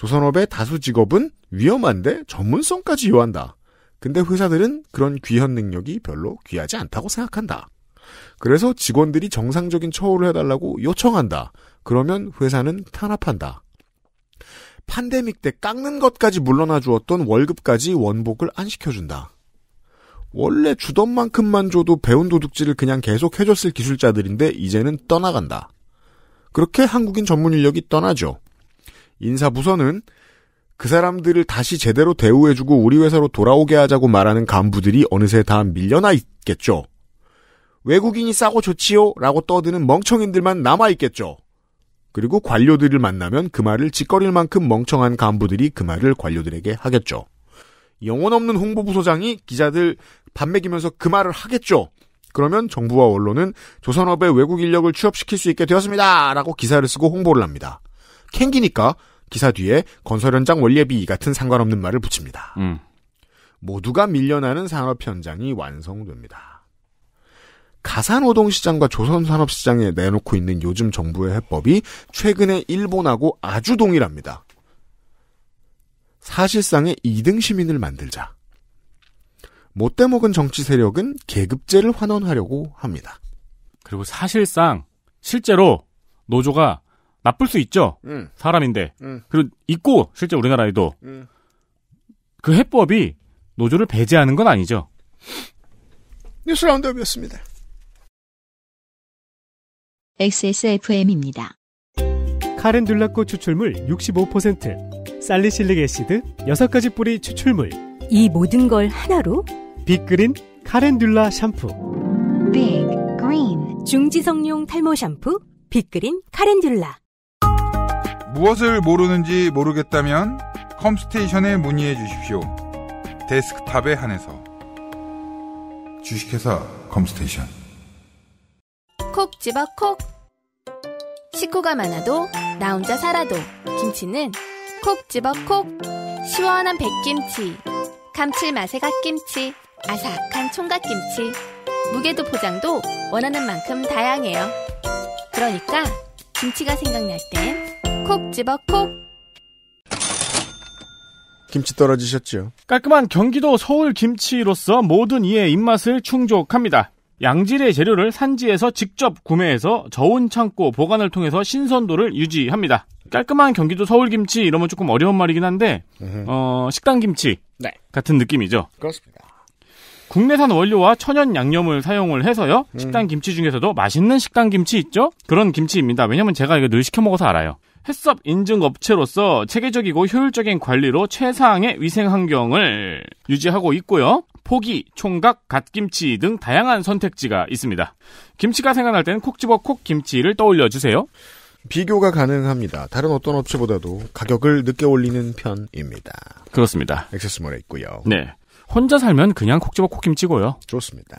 Speaker 2: 조선업의 다수 직업은 위험한데 전문성까지 요한다. 근데 회사들은 그런 귀한 능력이 별로 귀하지 않다고 생각한다. 그래서 직원들이 정상적인 처우를 해달라고 요청한다. 그러면 회사는 탄압한다. 판데믹 때 깎는 것까지 물러나 주었던 월급까지 원복을 안 시켜준다. 원래 주던 만큼만 줘도 배운 도둑질을 그냥 계속 해줬을 기술자들인데 이제는 떠나간다. 그렇게 한국인 전문 인력이 떠나죠. 인사부서는 그 사람들을 다시 제대로 대우해주고 우리 회사로 돌아오게 하자고 말하는 간부들이 어느새 다 밀려나 있겠죠. 외국인이 싸고 좋지요? 라고 떠드는 멍청인들만 남아있겠죠. 그리고 관료들을 만나면 그 말을 짓거릴 만큼 멍청한 간부들이 그 말을 관료들에게 하겠죠. 영혼 없는 홍보부소장이 기자들 반맥이면서 그 말을 하겠죠. 그러면 정부와 언론은 조선업에 외국 인력을 취업시킬 수 있게 되었습니다. 라고 기사를 쓰고 홍보를 합니다. 캥기니까 기사 뒤에 건설 현장 원리비 같은 상관없는 말을 붙입니다. 음. 모두가 밀려나는 산업 현장이 완성됩니다. 가산노동시장과 조선산업시장에 내놓고 있는 요즘 정부의 해법이 최근에 일본하고 아주 동일합니다. 사실상의 2등 시민을 만들자. 못돼 먹은 정치 세력은 계급제를
Speaker 3: 환원하려고 합니다. 그리고 사실상 실제로 노조가 나쁠 수 있죠. 음. 사람인데. 음. 그리고 있고 실제 우리나라에도 음. 그 해법이 노조를 배제하는 건 아니죠.
Speaker 1: 뉴스
Speaker 2: 라운드업이었습니다. XSFM입니다.
Speaker 3: 카렌듈라꽃 추출물 65%, 살리실릭 애시드 6가지 뿌리 추출물. 이 모든 걸 하나로 빅그린 카렌듈라 샴푸. 빅그린 중지성용 탈모 샴푸 빅그린 카렌듈라.
Speaker 2: 무엇을 모르는지 모르겠다면 컴스테이션에 문의해 주십시오. 데스크탑에 한해서 주식회사 컴스테이션
Speaker 1: 콕 집어 콕 식구가
Speaker 2: 많아도 나 혼자 살아도 김치는 콕 집어 콕 시원한
Speaker 1: 백김치 감칠맛의 갓김치 아삭한 총각김치 무게도 포장도 원하는 만큼 다양해요. 그러니까 김치가
Speaker 3: 생각날 땐콕 집어 콕.
Speaker 1: 김치
Speaker 2: 떨어지셨죠?
Speaker 3: 깔끔한 경기도 서울 김치로서 모든 이의 입맛을 충족합니다. 양질의 재료를 산지에서 직접 구매해서 저온 창고 보관을 통해서 신선도를 유지합니다. 깔끔한 경기도 서울 김치 이러면 조금 어려운 말이긴 한데 어, 식당 김치 네. 같은 느낌이죠. 그렇습니다. 국내산 원료와 천연 양념을 사용을 해서요. 음. 식당 김치 중에서도 맛있는 식당 김치 있죠? 그런 김치입니다. 왜냐면 제가 이거 늘 시켜 먹어서 알아요. 햇섭 인증 업체로서 체계적이고 효율적인 관리로 최상의 위생 환경을 유지하고 있고요. 포기, 총각, 갓김치 등 다양한 선택지가 있습니다. 김치가 생각날 때는 콕 집어 콕 김치를 떠올려 주세요.
Speaker 2: 비교가 가능합니다. 다른 어떤 업체보다도 가격을 늦게 올리는 편입니다.
Speaker 3: 그렇습니다. 액세스몰에 있고요. 네. 혼자 살면 그냥 콕 집어 콕 김치고요. 좋습니다.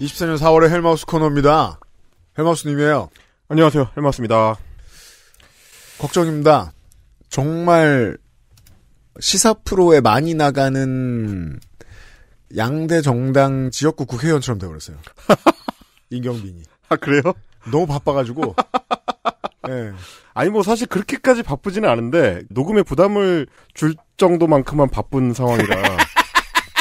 Speaker 2: 24년 4월의 헬마우스 코너입니다. 헬마우스님이에요. 안녕하세요. 헬마우스입니다. 걱정입니다. 정말 시사 프로에 많이 나가는 양대 정당 지역구 국회의원처럼 되어버렸어요. 인경빈이. 아 그래요? 너무 바빠가지고. 네. 아니 뭐 사실 그렇게까지
Speaker 4: 바쁘지는 않은데 녹음에 부담을 줄 정도만큼만 바쁜 상황이라.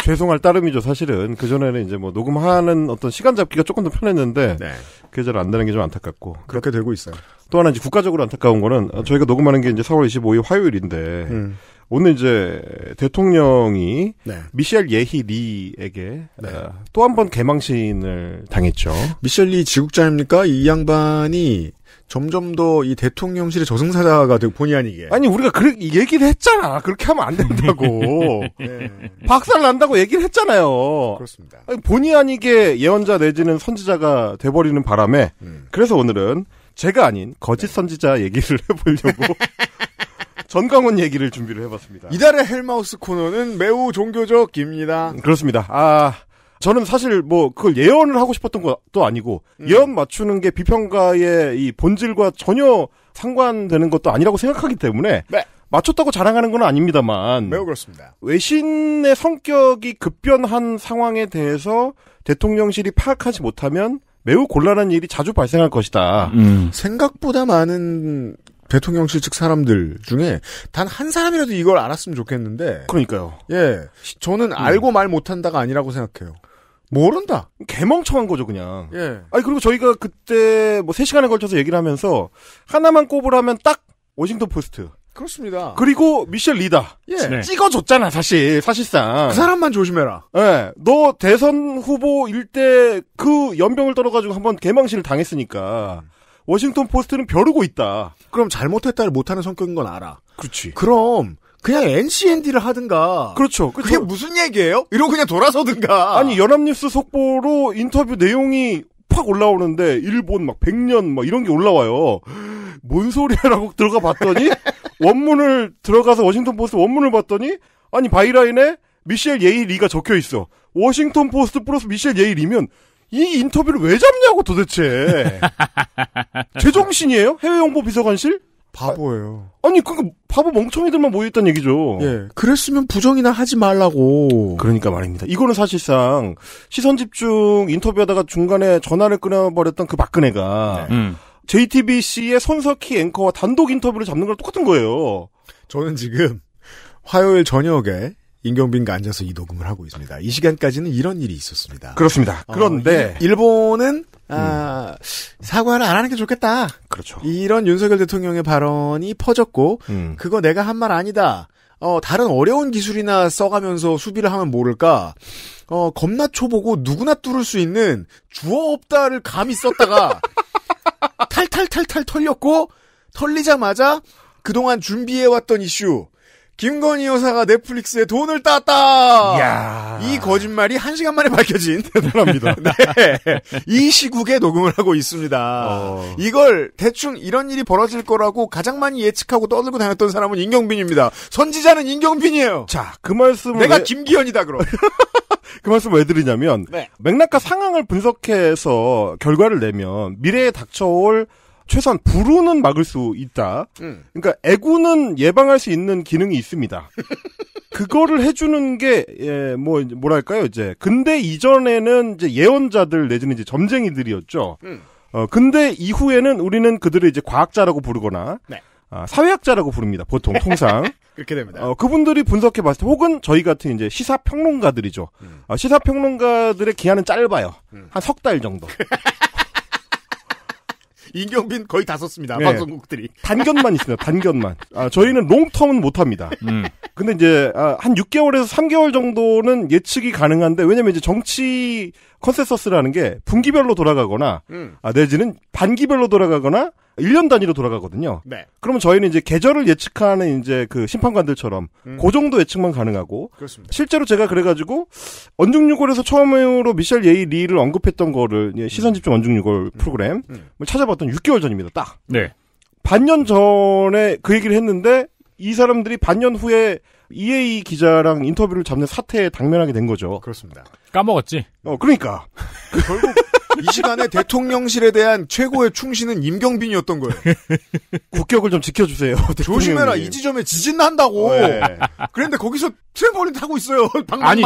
Speaker 4: 죄송할 따름이죠, 사실은. 그전에는 이제 뭐 녹음하는 어떤 시간 잡기가 조금 더 편했는데, 네. 그게 잘 안 되는 게 좀 안타깝고. 그렇게 되고 있어요. 또 하나 이제 국가적으로 안타까운 거는 음. 저희가 녹음하는 게 이제 4월 25일 화요일인데, 음. 오늘 이제 대통령이
Speaker 1: 네.
Speaker 2: 미셸 예히 리에게 네. 어, 또한 번 개망신을 당했죠. 미셸 리 지국장입니까? 이 양반이 점점 더 이 대통령실의 저승사자가 되고 본의 아니게.
Speaker 4: 아니 우리가 그 얘기를 했잖아. 그렇게 하면 안 된다고. 네. 박살 난다고 얘기를 했잖아요. 그렇습니다. 아니, 본의 아니게 예언자 내지는 선지자가 돼버리는 바람에 음. 그래서 오늘은 제가 아닌 거짓 네. 선지자 얘기를 해보려고 전광훈 얘기를 준비를 해봤습니다. 이달의 헬마우스 코너는 매우 종교적입니다. 음, 그렇습니다. 아 저는 사실 뭐 그걸 예언을 하고 싶었던 것도 아니고 음. 예언 맞추는 게 비평가의 이 본질과 전혀 상관되는 것도 아니라고 생각하기 때문에 네. 맞췄다고 자랑하는 건 아닙니다만 매우 그렇습니다. 외신의 성격이 급변한 상황에 대해서 대통령실이 파악하지 못하면 매우 곤란한
Speaker 2: 일이 자주 발생할 것이다. 음. 생각보다 많은 대통령실 측 사람들 중에 단 한 사람이라도 이걸 알았으면 좋겠는데. 그러니까요. 예. 저는 음. 알고 말 못한다가 아니라고 생각해요. 모른다. 개멍청한 거죠, 그냥. 예. 아니, 그리고
Speaker 4: 저희가 그때 뭐 3시간에 걸쳐서 얘기를 하면서 하나만 꼽으라면 딱 워싱턴 포스트. 그렇습니다. 그리고 미셸 리다. 예. 네. 찍어줬잖아, 사실, 사실상. 그 사람만 조심해라. 예. 너 대선 후보일 때 그 연병을 떨어가지고 한번 개망신을 당했으니까. 음. 워싱턴 포스트는 벼르고 있다. 그럼 잘못했다를 못하는 성격인 건 알아. 그렇지. 그럼 그냥 NCND를 하든가. 그렇죠. 그게 그렇죠. 무슨 얘기예요? 이러고 그냥 돌아서든가. 아니 연합뉴스 속보로 인터뷰 내용이 팍 올라오는데 일본 막 100년 막 이런 게 올라와요. 뭔 소리야라고 들어가 봤더니 원문을 들어가서 워싱턴 포스트 원문을 봤더니 아니 바이라인에 미셸 예일이가 적혀 있어. 워싱턴 포스트 플러스 미셸 예일이면 이 인터뷰를 왜 잡냐고 도대체. 제정신이에요? 해외 홍보 비서관실? 바보예요. 아니 그러니까 바보 멍청이들만 모여있다는 얘기죠. 예, 그랬으면 부정이나 하지 말라고. 그러니까 말입니다. 이거는 사실상 시선 집중 인터뷰하다가 중간에 전화를 끊어버렸던 그 박근혜가 네. 음. JTBC의 손석희 앵커와 단독 인터뷰를 잡는 걸 똑같은
Speaker 2: 거예요. 저는 지금 화요일 저녁에 임경빈과 앉아서 이 녹음을 하고 있습니다. 이 시간까지는 이런 일이 있었습니다. 그렇습니다. 어, 그런데 어, 일본은 아, 음. 사과를 안 하는 게 좋겠다. 그렇죠. 이런 윤석열 대통령의 발언이 퍼졌고 음. 그거 내가 한 말 아니다. 어, 다른 어려운 기술이나 써가면서 수비를 하면 모를까. 어, 겁나 초보고 누구나 뚫을 수 있는 주어 없다를 감히 썼다가 탈탈탈탈 털렸고 털리자마자 그동안 준비해왔던 이슈 김건희 여사가 넷플릭스에 돈을 땄다. 이야. 이 거짓말이 한 시간 만에 밝혀진 대단합니다. 네. 네. 이 시국에 녹음을 하고 있습니다. 어. 이걸 대충 이런 일이 벌어질 거라고 가장 많이 예측하고 떠들고 다녔던 사람은 인경빈입니다 선지자는 인경빈이에요 자, 그 말씀을 내가 왜... 김기현이다 그럼.
Speaker 4: 그 말씀 왜 드리냐면 네. 맥락과 상황을 분석해서 결과를 내면 미래에 닥쳐올 최소한 부르는 막을 수 있다. 음. 그러니까 애구는 예방할 수 있는 기능이 있습니다. 그거를 해주는 게, 예, 뭐, 뭐랄까요, 이제. 근데 이전에는 이제 예언자들 내지는 이제 점쟁이들이었죠. 음. 어, 근데 이후에는 우리는 그들을 이제 과학자라고 부르거나, 네. 아, 사회학자라고 부릅니다. 보통 통상 그렇게 됩니다. 어, 그분들이 분석해 봤을 때 혹은 저희 같은 이제 시사 평론가들이죠. 음. 어, 아, 시사 평론가들의 기한은 짧아요. 음. 한석 달 정도.
Speaker 2: 인경빈 거의 다 썼습니다. 네. 방송국들이.
Speaker 4: 단견만 있습니다. 단견만. 아, 음. 저희는 롱텀은 못합니다. 음. 근데 이제 아, 한 6개월에서 3개월 정도는 예측이 가능한데 왜냐면 이제 정치 컨센서스라는 게 분기별로 돌아가거나 음. 아, 내지는 반기별로 돌아가거나 1년 단위로 돌아가거든요. 네. 그러면 저희는 이제 계절을 예측하는 이제 그 심판관들처럼 음. 그 정도 예측만 가능하고 그렇습니다. 실제로 제가 그래가지고 언중유골에서 처음으로 미셸 예이 리를 언급했던 거를 음. 시선 집중 언중유골 음. 프로그램을 음. 찾아봤던 6개월 전입니다. 딱. 네. 반년 전에 그 얘기를 했는데 이 사람들이 반년 후에 EA 기자랑 인터뷰를 잡는 사태에 당면하게
Speaker 2: 된 거죠. 그렇습니다. 까먹었지. 어, 그러니까. 결국 이 시간에 대통령실에 대한 최고의 충신은 임경빈이었던 거예요. 국격을 좀 지켜주세요. 조심해라. 이 지점에 지진 난다고. 네. 그런데 거기서 트램폴린 타고 있어요. 방방방. 아니,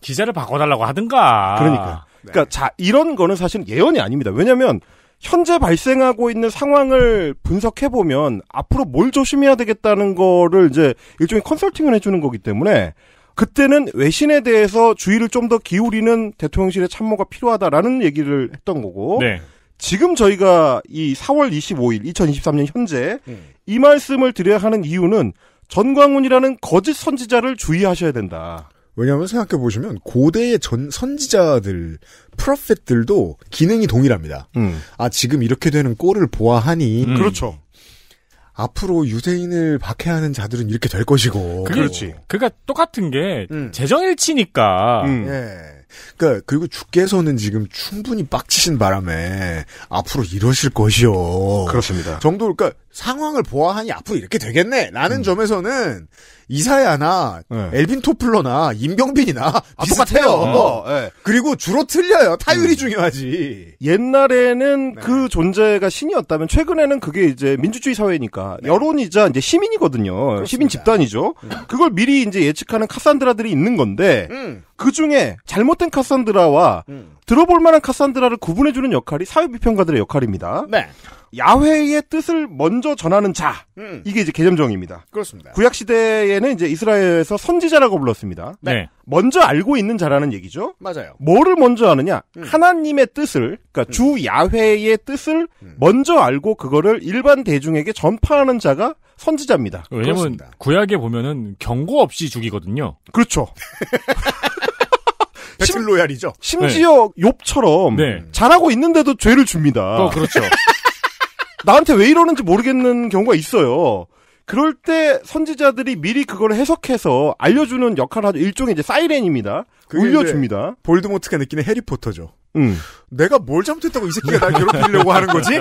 Speaker 4: 기자를 바꿔달라고 하든가. 그러니까. 네. 그러니까 자 이런 거는 사실 예언이 아닙니다. 왜냐하면 현재 발생하고 있는 상황을 분석해 보면 앞으로 뭘 조심해야 되겠다는 거를 이제 일종의 컨설팅을 해주는 거기 때문에 그때는 외신에 대해서 주의를 좀 더 기울이는 대통령실의 참모가 필요하다라는 얘기를 했던 거고 네. 지금 저희가 이 4월 25일 2023년 현재 음. 이 말씀을 드려야 하는 이유는 전광훈이라는 거짓 선지자를 주의하셔야 된다. 왜냐하면 생각해
Speaker 2: 보시면 고대의 전 선지자들 프로펫들도 기능이 동일합니다. 음. 아 지금 이렇게 되는 꼴을 보아하니 음. 그렇죠. 앞으로 유대인을 박해하는 자들은 이렇게 될 것이고. 그렇지
Speaker 3: 그러니까 똑같은 게 음. 재정일치니까.
Speaker 2: 음. 예. 그러니까 그리고 주께서는 지금 충분히 빡치신 바람에 앞으로 이러실 것이요. 그렇습니다. 정도 그러니까 상황을 보아하니 앞으로 이렇게 되겠네. 라는 음. 점에서는 이사야나 네. 엘빈 토플러나 임병빈이나
Speaker 4: 아, 똑같아요. 어, 네.
Speaker 2: 그리고 주로 틀려요. 타율이 음. 중요하지. 옛날에는
Speaker 4: 네. 그 존재가 신이었다면 최근에는 그게 이제 민주주의 사회니까 네. 여론이자 이제 시민이거든요. 그렇습니다. 시민 집단이죠. 음. 그걸 미리 이제 예측하는 카산드라들이 있는 건데. 음. 그 중에 잘못된 카산드라와 음. 들어볼 만한 카산드라를 구분해주는 역할이 사회비평가들의 역할입니다. 네. 야훼의 뜻을 먼저 전하는 자. 음. 이게 이제 개념정입니다. 그렇습니다. 구약시대에는 이제 이스라엘에서 선지자라고 불렀습니다. 네. 네. 먼저 알고 있는 자라는 얘기죠. 맞아요. 뭐를 먼저 아느냐? 음. 하나님의 뜻을, 그러니까 음. 주 야훼의 뜻을 음. 먼저 알고 그거를 일반 대중에게 전파하는 자가 선지자입니다.
Speaker 3: 왜냐면 구약에 보면은 경고 없이 죽이거든요. 그렇죠.
Speaker 2: 배틀로얄이죠.
Speaker 3: 심지어
Speaker 4: 욥처럼 네. 네. 잘하고 있는데도 죄를 줍니다. 어, 그렇죠. 나한테 왜 이러는지 모르겠는 경우가 있어요. 그럴 때 선지자들이 미리 그걸 해석해서 알려주는 역할을 하죠. 일종의 이제 사이렌입니다.
Speaker 1: 울려줍니다.
Speaker 2: 볼드모트가 느끼는 해리포터죠. 음. 내가 뭘 잘못했다고 이 새끼가 날 괴롭히려고 하는 거지?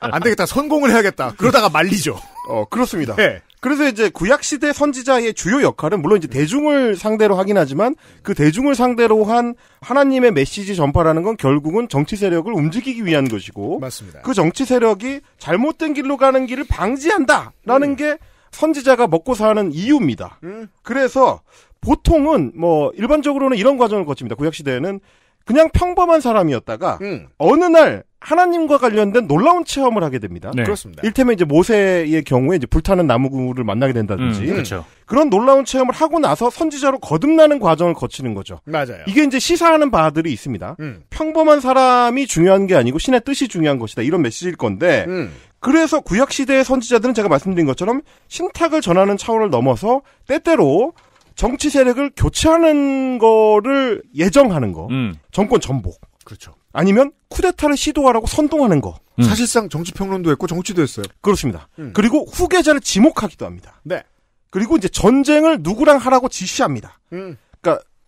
Speaker 2: 안 되겠다. 성공을 해야겠다. 그러다가 말리죠. 어, 그렇습니다. 네.
Speaker 4: 그래서 이제 구약시대 선지자의 주요 역할은 물론 이제 대중을 상대로 하긴 하지만 그 대중을 상대로 한 하나님의 메시지 전파라는 건 결국은 정치 세력을 움직이기 위한 것이고 맞습니다. 그 정치 세력이 잘못된 길로 가는 길을 방지한다라는 음. 게 선지자가 먹고 사는 이유입니다. 음. 그래서 보통은 뭐 일반적으로는 이런 과정을 거칩니다. 구약시대에는 그냥 평범한 사람이었다가 음. 어느 날 하나님과 관련된 놀라운 체험을 하게 됩니다. 네. 그렇습니다. 일테면 이제 모세의 경우에 이제 불타는 나무를 만나게 된다든지 음, 그렇죠. 그런 놀라운 체험을 하고 나서 선지자로 거듭나는 과정을 거치는
Speaker 1: 거죠. 맞아요.
Speaker 4: 이게 이제 시사하는 바들이 있습니다. 음. 평범한 사람이 중요한 게 아니고 신의 뜻이 중요한 것이다 이런 메시지일 건데 음. 그래서 구약 시대의 선지자들은 제가 말씀드린 것처럼 신탁을 전하는 차원을 넘어서 때때로 정치 세력을 교체하는 거를 예정하는 거, 음. 정권 전복. 그렇죠. 아니면 쿠데타를 시도하라고 선동하는 거. 음. 사실상 정치평론도 했고 정치도 했어요. 그렇습니다. 음. 그리고 후계자를 지목하기도 합니다. 네. 그리고 이제 전쟁을 누구랑 하라고 지시합니다. 음.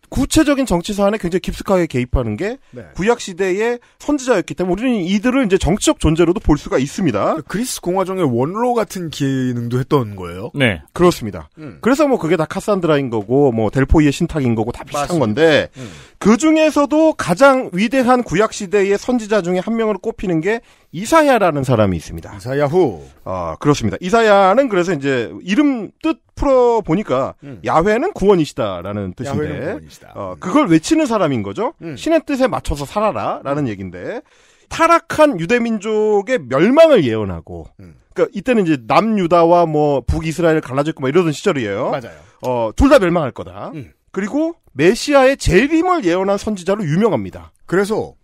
Speaker 4: 구체적인 정치 사안에 굉장히 깊숙하게 개입하는 게 네. 구약 시대의 선지자였기 때문에 우리는 이들을 이제 정치적 존재로도 볼 수가 있습니다. 그러니까 그리스 공화정의 원로 같은 기능도 했던 거예요. 네, 그렇습니다. 음. 그래서 뭐 그게 다 카산드라인 거고 뭐 델포이의 신탁인 거고 다 비슷한 맞습니다. 건데 음. 그 중에서도 가장 위대한 구약 시대의 선지자 중에 한 명으로 꼽히는 게 이사야라는 사람이 있습니다. 이사야후. 아, 그렇습니다. 이사야는 그래서 이제 이름 뜻 풀어 보니까 음. 야훼는 구원이시다라는 뜻인데. 야훼는 구원이시다. 어, 그걸 외치는 사람인 거죠. 음. 신의 뜻에 맞춰서 살아라라는 음. 얘기인데. 타락한 유대 민족의 멸망을 예언하고 음. 그러니까 이때는 이제 남유다와 뭐 북이스라엘 갈라질 거막 이러던 시절이에요. 맞아요. 어, 둘 다 멸망할 거다. 음. 그리고 메시아의
Speaker 2: 재림을 예언한 선지자로 유명합니다. 그래서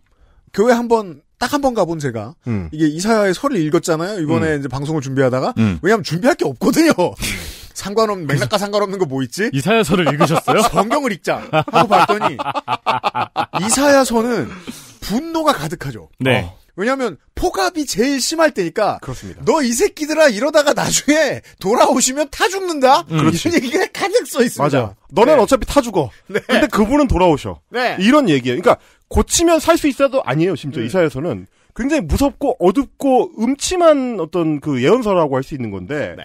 Speaker 2: 교회 한번 딱한번 가본 제가 음. 이게 이사야의 설을 읽었잖아요. 이번에 음. 이제 방송을 준비하다가 음. 왜냐하면 준비할 게 없거든요. 상관없는 맥락과 상관없는 거 뭐 있지? 이사야서를 읽으셨어요? 성경을 읽자 하고 봤더니 이사야서는 분노가 가득하죠. 네. 어. 왜냐하면 폭압이 제일 심할 때니까. 그렇습니다. 너 이 새끼들아 이러다가 나중에 돌아오시면 타 죽는다. 음. 런 그렇지. 얘기가 가득 써 있습니다. 맞아. 너는 네. 어차피 타 죽어. 네. 근데 그분은
Speaker 4: 돌아오셔. 네. 이런 얘기예요. 그러니까 고치면 살 수 있어도 아니에요. 심지어 음. 이사에서는 굉장히 무섭고 어둡고 음침한 어떤 그 예언서라고 할 수 있는 건데. 네.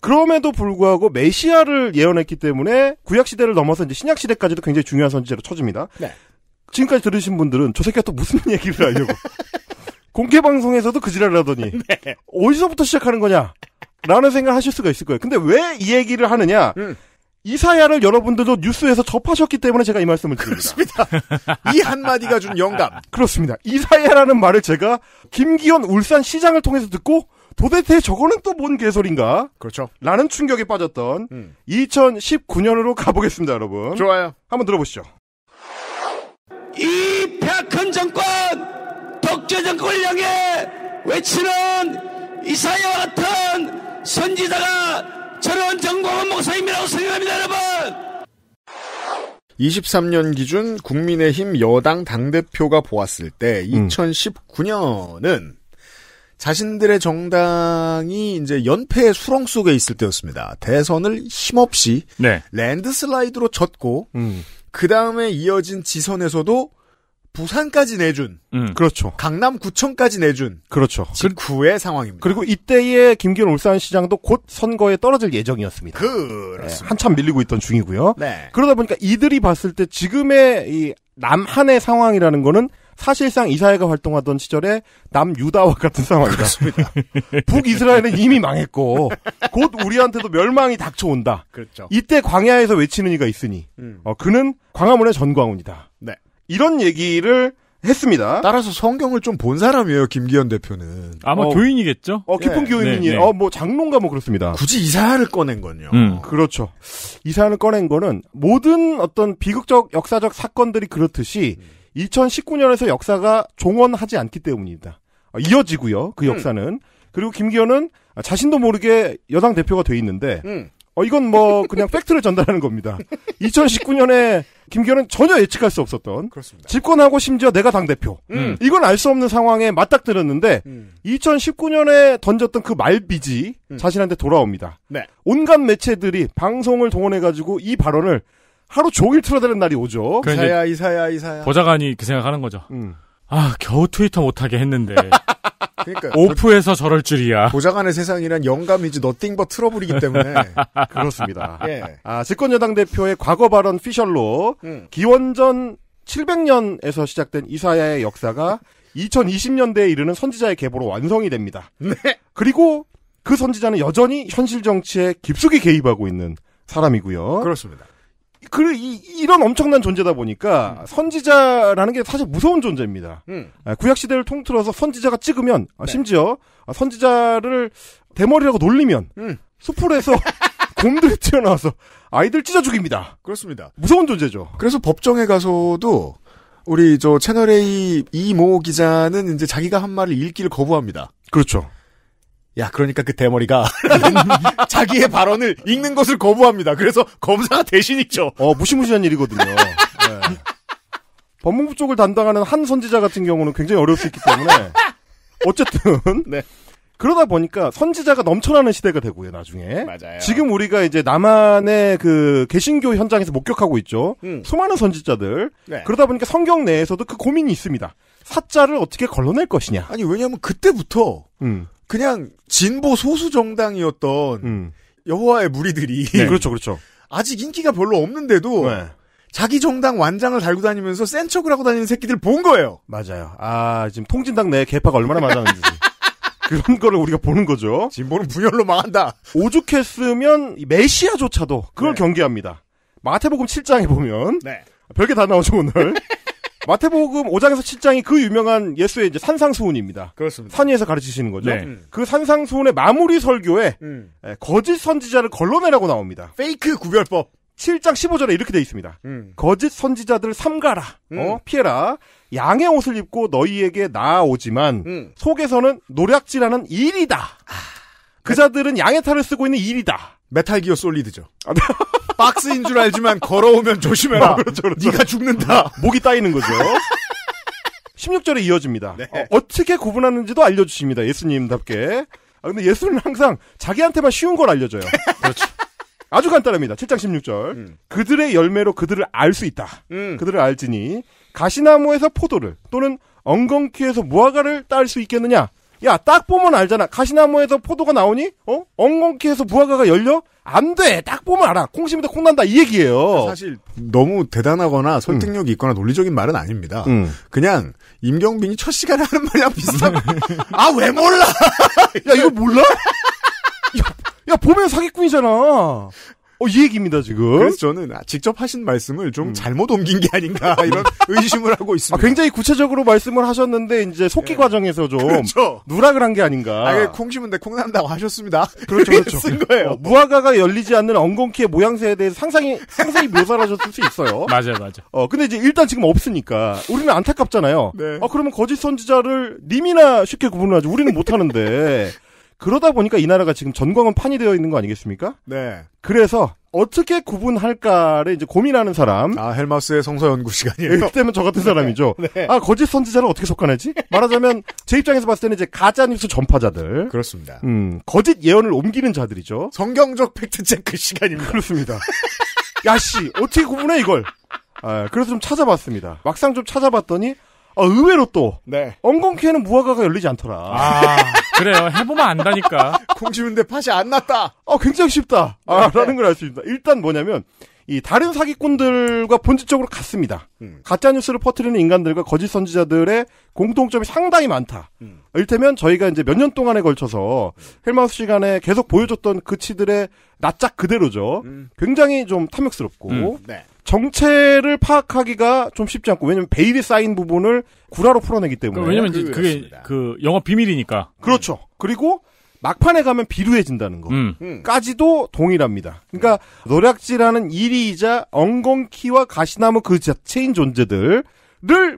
Speaker 4: 그럼에도 불구하고 메시아를 예언했기 때문에 구약 시대를 넘어서 이제 신약 시대까지도 굉장히 중요한 선지자로 쳐집니다. 네. 지금까지 들으신 분들은 저 새끼가 또 무슨 얘기를 하려고. 공개 방송에서도 그지랄을 하더니 네. 어디서부터 시작하는 거냐? 라는 생각을 하실 수가 있을 거예요. 근데 왜 이 얘기를 하느냐? 음. 이 사야를 여러분들도 뉴스에서 접하셨기 때문에 제가 이 말씀을 드립니다. 그렇습니다. 이 한마디가 준 영감. 그렇습니다. 이 사야라는 말을 제가 김기현 울산 시장을 통해서 듣고 도대체 저거는 또 뭔 개소린가? 그렇죠. 라는 충격에 빠졌던 음. 2019년으로 가보겠습니다, 여러분. 좋아요. 한번 들어보시죠.
Speaker 1: 이 폐악한 정권, 독재 정권을 향해 외치는 이사야와 같은 선지자가 저런 정광훈 목사님이라고 생각합니다, 여러분!
Speaker 2: 23년 기준 국민의힘 여당 당대표가 보았을 때 2019년은 음. 자신들의 정당이 이제 연패의 수렁 속에 있을 때였습니다. 대선을 힘없이 네. 랜드슬라이드로 졌고 음. 그 다음에 이어진 지선에서도 부산까지 내준 음. 그렇죠. 강남구청까지 내준 그렇죠. 그 직후의 그, 상황입니다. 그리고 이때에 김기현 울산시장도 곧 선거에 떨어질
Speaker 4: 예정이었습니다.
Speaker 2: 그렇습니다.
Speaker 4: 네, 한참 밀리고 있던 중이고요. 네. 그러다 보니까 이들이 봤을 때 지금의 이 남한의 상황이라는 거는 사실상 이스라엘과 활동하던 시절에 남유다와 같은 상황이다. 북이스라엘은 이미 망했고 곧 우리한테도 멸망이 닥쳐온다. 그렇죠. 이때 광야에서 외치는 이가 있으니 음. 어, 그는 광화문의 전광훈이다. 네. 이런 얘기를 했습니다. 따라서 성경을 좀 본 사람이에요, 김기현 대표는. 아마 어, 교인이겠죠? 어, 깊은 네. 교인이, 네, 네. 어, 뭐, 장롱가 뭐 그렇습니다. 굳이 이사를 꺼낸 건요. 음. 그렇죠. 이사를 꺼낸 거는 모든 어떤 비극적 역사적 사건들이 그렇듯이 음. 2019년에서 역사가 종언하지 않기 때문입니다 아, 이어지고요. 그 음. 역사는. 그리고 김기현은 자신도 모르게 여당 대표가 돼 있는데 음. 어, 이건 뭐 그냥 팩트를 전달하는 겁니다. 2019년에 김기현은 전혀 예측할 수 없었던 그렇습니다. 집권하고 심지어 내가 당 대표 음. 이건 알 수 없는 상황에 맞닥뜨렸는데 음. 2019년에 던졌던 그 말빚이 음. 자신한테 돌아옵니다. 네. 온갖 매체들이 방송을 동원해가지고 이 발언을 하루 종일 틀어대는 날이 오죠. 이사야,
Speaker 3: 이사야, 이사야. 보좌관이 그 생각하는 거죠. 음. 아, 겨우 트위터 못하게 했는데.
Speaker 1: 그러니까 오프에서
Speaker 3: 저, 럴 줄이야. 보좌관의 세상이란 영감이지 너띵버 트러블이기 때문에
Speaker 1: 그렇습니다. 예.
Speaker 2: 아, 집권 여당 대표의 과거 발언 피셜로
Speaker 1: 음.
Speaker 4: 기원전 700년에서 시작된 이사야의 역사가 2020년대에 이르는 선지자의 계보로 완성이 됩니다. 네. 그리고 그 선지자는 여전히 현실 정치에 깊숙이 개입하고 있는 사람이고요. 그렇습니다. 그, 이, 이런 엄청난 존재다 보니까, 음. 선지자라는 게 사실 무서운 존재입니다. 음. 예, 구약시대를 통틀어서 선지자가 찍으면, 아, 네. 심지어, 아, 선지자를 대머리라고 놀리면, 음. 수풀에서
Speaker 2: 곰들이 튀어나와서 아이들 찢어 죽입니다. 그렇습니다. 무서운 존재죠. 그래서 법정에 가서도, 우리 저 채널A 이모 기자는 이제 자기가 한 말을 읽기를 거부합니다. 그렇죠. 야, 그러니까 그 대머리가 자기의 발언을 읽는 것을 거부합니다. 그래서 검사가 대신 읽죠. 어, 무시무시한 일이거든요. 네.
Speaker 4: 법무부 쪽을 담당하는 한 선지자 같은 경우는 굉장히 어려울 수 있기 때문에 어쨌든 네. 그러다 보니까 선지자가 넘쳐나는 시대가 되고요, 나중에. 맞아요. 지금 우리가 이제 남한의 그 개신교 현장에서 목격하고 있죠. 음. 수많은 선지자들. 네. 그러다 보니까 성경 내에서도 그 고민이 있습니다. 사자를 어떻게 걸러낼 것이냐.
Speaker 2: 아니 왜냐하면 그때부터 음. 그냥 진보 소수 정당이었던 음. 여호와의 무리들이 네. 그렇죠, 그렇죠. 아직 인기가 별로 없는데도 네. 자기 정당 완장을 달고 다니면서 센 척을 하고 다니는 새끼들 본 거예요. 맞아요. 아 지금 통진당 내 개파가 얼마나
Speaker 4: 많았는지 그런 거를 우리가 보는 거죠. 진보는 분열로 망한다. 오죽했으면 메시아조차도 그걸 네. 경계합니다. 마태복음 7장에 보면 네. 별게 다 나오죠 오늘. 마태복음 5장에서 7장이 그 유명한 예수의 이제 산상수훈입니다. 그렇습니다. 산위에서 가르치시는 거죠. 네. 음. 그 산상수훈의 마무리 설교에 음. 예, 거짓 선지자를 걸러내라고 나옵니다. 페이크 구별법. 7장 15절에 이렇게 돼 있습니다. 음. 거짓 선지자들 삼가라, 음. 어, 피해라. 양의 옷을 입고 너희에게 나아오지만 음. 속에서는 노략질하는 일이다. 아, 그 자들은 양의 탈을 쓰고 있는 일이다. 메탈 기어 솔리드죠. 아, 네. 박스인 줄 알지만 걸어오면 조심해라. 어, 그렇죠, 그렇죠. 네가 죽는다. 네. 목이 따이는 거죠. 16절에 이어집니다. 네. 어, 떻게 구분하는지도 알려주십니다. 예수님답게. 아, 근데 예수는 항상 자기한테만 쉬운 걸 알려줘요. 그렇죠. 아주 간단합니다. 7장 16절. 음. 그들의 열매로 그들을 알 수 있다. 음. 그들을 알지니 가시나무에서 포도를 또는 엉겅퀴에서 무화과를 딸 수 있겠느냐? 야, 딱 보면 알잖아. 가시나무에서 포도가 나오니? 어? 엉겅퀴에서 무화과가 열려?
Speaker 2: 안 돼! 딱 보면 알아. 콩심에서 콩 난다. 이 얘기예요. 사실 너무 대단하거나 음. 설득력이 음. 있거나 논리적인 말은 아닙니다. 음. 그냥 임경빈이 첫 시간에 하는 말이랑 비슷한. 음. 아, 왜 몰라! 야, 이거 몰라? 야, 야, 보면 사기꾼이잖아. 어, 이 얘기입니다, 지금. 그래서 저는 아, 직접 하신 말씀을 좀 음. 잘못 옮긴 게 아닌가, 이런 의심을 하고 있습니다. 아,
Speaker 4: 굉장히 구체적으로 말씀을 하셨는데, 이제 속기 예. 과정에서 좀. 그렇죠. 누락을 한 게 아닌가. 아, 예, 콩 심은데 콩 난다고 하셨습니다. 그렇죠, 그렇죠. 쓴 거예요. 어, 무화과가 열리지 않는 엉겅퀴의 모양새에 대해서 상상이, 상상이 묘사를 하셨을 수 있어요.
Speaker 3: 맞아요, 맞아요. 어,
Speaker 4: 근데 이제 일단 지금 없으니까. 우리는 안타깝잖아요. 네. 아, 그러면 거짓 선지자를 님이나 쉽게 구분을 하지. 우리는 못하는데. 그러다 보니까 이 나라가 지금 전광은 판이 되어 있는 거 아니겠습니까? 네. 그래서 어떻게 구분할까를 이제 고민하는 사람. 아, 헬마스의 성서 연구
Speaker 1: 시간이에요. 그때면 네, 저 같은 사람이죠. 네. 아,
Speaker 4: 거짓 선지자를 어떻게 속근하지 말하자면 제 입장에서 봤을 때는 이제 가짜 뉴스 전파자들. 그렇습니다. 음, 거짓 예언을 옮기는 자들이죠. 성경적 팩트 체크 시간입니다. 그렇습니다. 야씨, 어떻게 구분해 이걸? 아, 그래서 좀 찾아봤습니다. 막상 좀 찾아봤더니 어, 의외로 또 네. 엉겅퀴에는 무화과가 열리지 않더라. 아
Speaker 3: 그래요. 해보면 안다니까.
Speaker 4: 콩치는데 팥이 안 났다. 어 굉장히 쉽다. 아, 네. 라는 걸 알 수 있다. 일단 뭐냐면 이 다른 사기꾼들과 본질적으로 같습니다. 음. 가짜 뉴스를 퍼뜨리는 인간들과 거짓 선지자들의 공통점이 상당히 많다. 음. 일테면 저희가 이제 몇 년 동안에 걸쳐서 헬마우스 시간에 계속 보여줬던 그 치들의 낯짝 그대로죠. 음. 굉장히 좀 탐욕스럽고 음. 네. 정체를 파악하기가 좀 쉽지 않고 왜냐면 베일이 쌓인 부분을 구라로 풀어내기 때문에 그 왜냐면 이제 그게 그 영업 비밀이니까 그렇죠 음. 그리고 막판에 가면 비루해진다는 거까지도 음. 음. 동일합니다 그러니까 노략질하는 일이이자 엉겅키와 가시나무 그 자체인 존재들을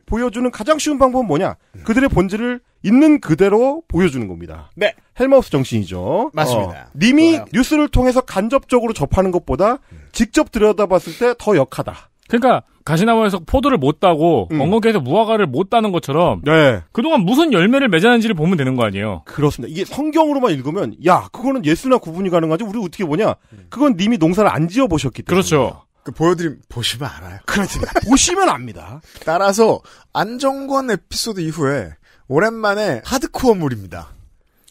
Speaker 4: 보여주는 가장 쉬운 방법은 뭐냐 음. 그들의 본질을 있는 그대로 보여주는 겁니다. 네. 헬마우스 정신이죠. 맞습니다. 어, 님이 좋아요. 뉴스를 통해서 간접적으로 접하는 것보다 직접 들여다봤을 때 더 역하다.
Speaker 3: 그러니까 가시나무에서 포도를 못 따고 음. 엉겅퀴에서 무화과를 못 따는 것처럼 네. 그동안 무슨 열매를 맺었는지를 보면 되는 거 아니에요.
Speaker 4: 그렇습니다. 이게 성경으로만 읽으면 야 그거는 예수나 구분이 가능하지 우리 어떻게 보냐.
Speaker 2: 그건 님이 농사를 안 지어 보셨기 때문에. 그렇죠. 그 보여드림 보시면 알아요. 그렇습니다. 보시면 압니다. 따라서 안정권 에피소드 이후에 오랜만에 하드코어물입니다.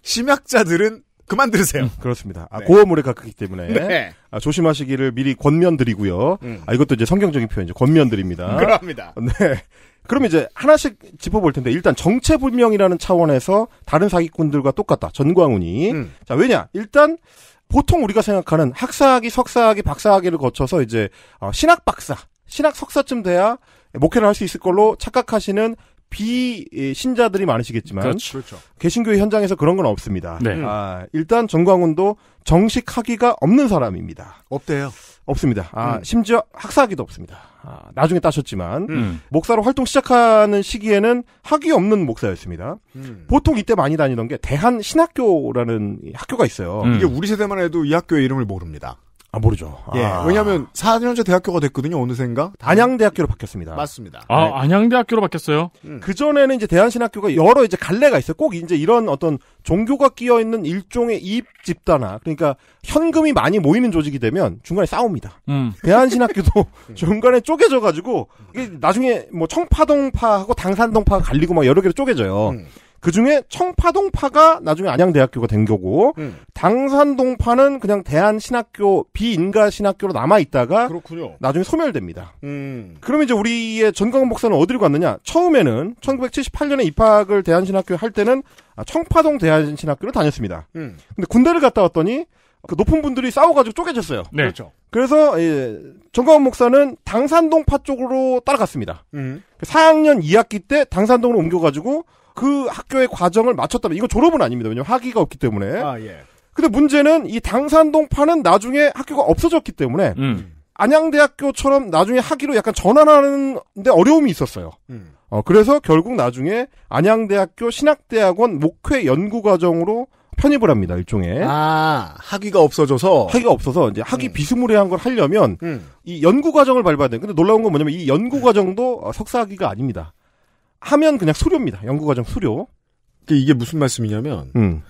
Speaker 2: 심약자들은 그만 들으세요. 음,
Speaker 4: 그렇습니다. 아, 네. 고어물에
Speaker 2: 가깝기 때문에
Speaker 4: 네. 아, 조심하시기를 미리 권면드리고요. 음. 아, 이것도 이제 성경적인 표현이죠. 권면드립니다. 음, 그렇습니다. 네. 그럼 이제 하나씩 짚어볼 텐데 일단 정체불명이라는 차원에서 다른 사기꾼들과 똑같다. 전광훈이 음. 자 왜냐 일단 보통 우리가 생각하는 학사학위, 석사학위, 박사학위를 거쳐서 이제 어, 신학 박사, 신학 석사쯤 돼야 목회를 할 수 있을 걸로 착각하시는 비신자들이 예, 많으시겠지만 그렇죠. 그렇죠. 개신교 현장에서 그런 건 없습니다. 네. 아, 일단 정광훈도 정식 학위가 없는 사람입니다. 없대요. 없습니다. 아, 음. 심지어 학사학위도 없습니다. 아, 나중에 따셨지만 음. 목사로 활동 시작하는 시기에는 학위 없는 목사였습니다. 음. 보통 이때 많이 다니던 게 대한 신학교라는 학교가 있어요. 음. 이게 우리 세대만 해도 이 학교의 이름을 모릅니다.
Speaker 2: 아 모르죠. 예. 아.
Speaker 4: 왜냐하면 4년제 대학교가 됐거든요. 어느샌가 안양대학교로 바뀌었습니다.
Speaker 2: 맞습니다. 아 네.
Speaker 4: 안양대학교로 바뀌었어요. 음. 그 전에는 이제 대한신학교가 여러 이제 갈래가 있어요. 꼭 이제 이런 어떤 종교가 끼어 있는 일종의 이입 집단화 그러니까 현금이 많이 모이는 조직이 되면 중간에 싸웁니다. 음. 대한신학교도 중간에 쪼개져 가지고 이게 나중에 뭐 청파동파하고 당산동파가 갈리고 막 여러 개로 쪼개져요. 음. 그 중에 청파동파가 나중에 안양대학교가 된 거고 음. 당산동파는 그냥 대한신학교 비인가 신학교로 남아 있다가 그렇군요. 나중에 소멸됩니다. 음. 그럼 이제 우리의 전광훈 목사는 어디로 갔느냐? 처음에는 1978년에 입학을 대한신학교 할 때는 아, 청파동 대한신학교를 다녔습니다. 음. 근데 군대를 갔다 왔더니 그 높은 분들이 싸워가지고 쪼개졌어요. 네. 그렇죠. 그래서 예, 정광훈 목사는 당산동파 쪽으로 따라갔습니다. 음. 4학년 그 2학기 때 당산동으로 옮겨가지고 그 학교의 과정을 마쳤다면 이거 졸업은 아닙니다. 왜냐면 하 학위가 없기 때문에. 아 예. 근데 문제는 이 당산동파는 나중에 학교가 없어졌기 때문에 음. 안양대학교처럼 나중에 학위로 약간 전환하는데 어려움이 있었어요. 음. 어, 그래서 결국 나중에 안양대학교 신학대학원 목회 연구과정으로 편입을 합니다, 일종의. 아, 학위가 없어져서? 학위가 없어서, 이제 학위 음. 비스무리한 걸 하려면, 음. 이 연구과정을 밟아야 돼. 근데 놀라운 건 뭐냐면, 이 연구과정도 음. 어, 석사학위가 아닙니다. 하면 그냥 수료입니다. 연구과정 수료. 그 이게 무슨
Speaker 2: 말씀이냐면 음.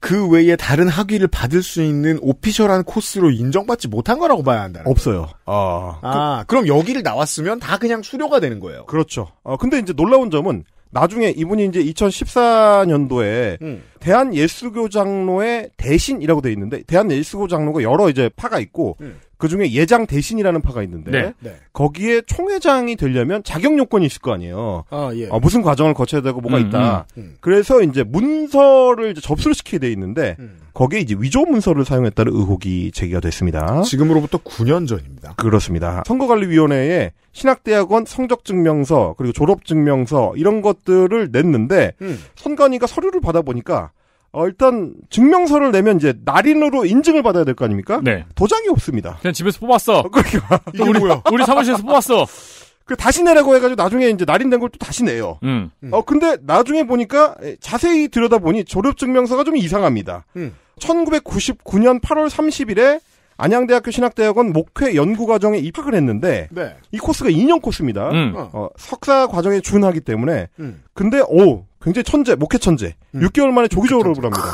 Speaker 2: 그 외에 다른 학위를 받을 수 있는 오피셜한 코스로 인정받지 못한 거라고 봐야 한다. 없어요. 아, 그 아 그, 럼 여기를 나왔으면 다 그냥
Speaker 4: 수료가 되는 거예요. 그렇죠. 어, 근데 이제 놀라운 점은 나중에 이분이 이제 2014년도에 음. 대한 예수교 장로의 대신이라고 돼 있는데 대한 예수교 장로가 여러 이제 파가 있고 음. 그 중에 예장 대신이라는 파가 있는데 네. 네. 거기에 총회장이 되려면 자격 요건이 있을 거 아니에요. 아, 예. 어, 무슨 과정을 거쳐야 되고 뭐가 음, 있다. 음, 음. 그래서 이제 문서를 이제 접수를 시키게 돼 있는데 음. 거기에 이제 위조 문서를 사용했다는 의혹이 제기가 됐습니다. 지금으로부터 9년 전입니다. 그렇습니다. 선거관리위원회에 신학대학원 성적증명서 그리고 졸업증명서 이런 것들을 냈는데 음. 선관위가 서류를 받아보니까 어, 일단 증명서를 내면 이제 날인으로 인증을 받아야 될 거 아닙니까? 네. 도장이 없습니다.
Speaker 3: 그냥 집에서 뽑았어. 어, 그러니까 우리, 뭐야? 우리 사무실에서 뽑았어. 그 다시
Speaker 4: 내라고 해가지고 나중에 이제 날인된 걸 또 다시 내요. 음. 음. 어 근데 나중에 보니까 자세히 들여다 보니 졸업 증명서가 좀 이상합니다. 음. 1999년 8월 30일에 안양대학교 신학대학원 목회 연구과정에 입학을 했는데 네. 이 코스가 2년 코스입니다. 음. 어. 어, 석사 과정에 준하기 때문에 음. 근데 오 굉장히 천재, 목회 천재. 음. 6개월 만에 조기 적졸업불 합니다.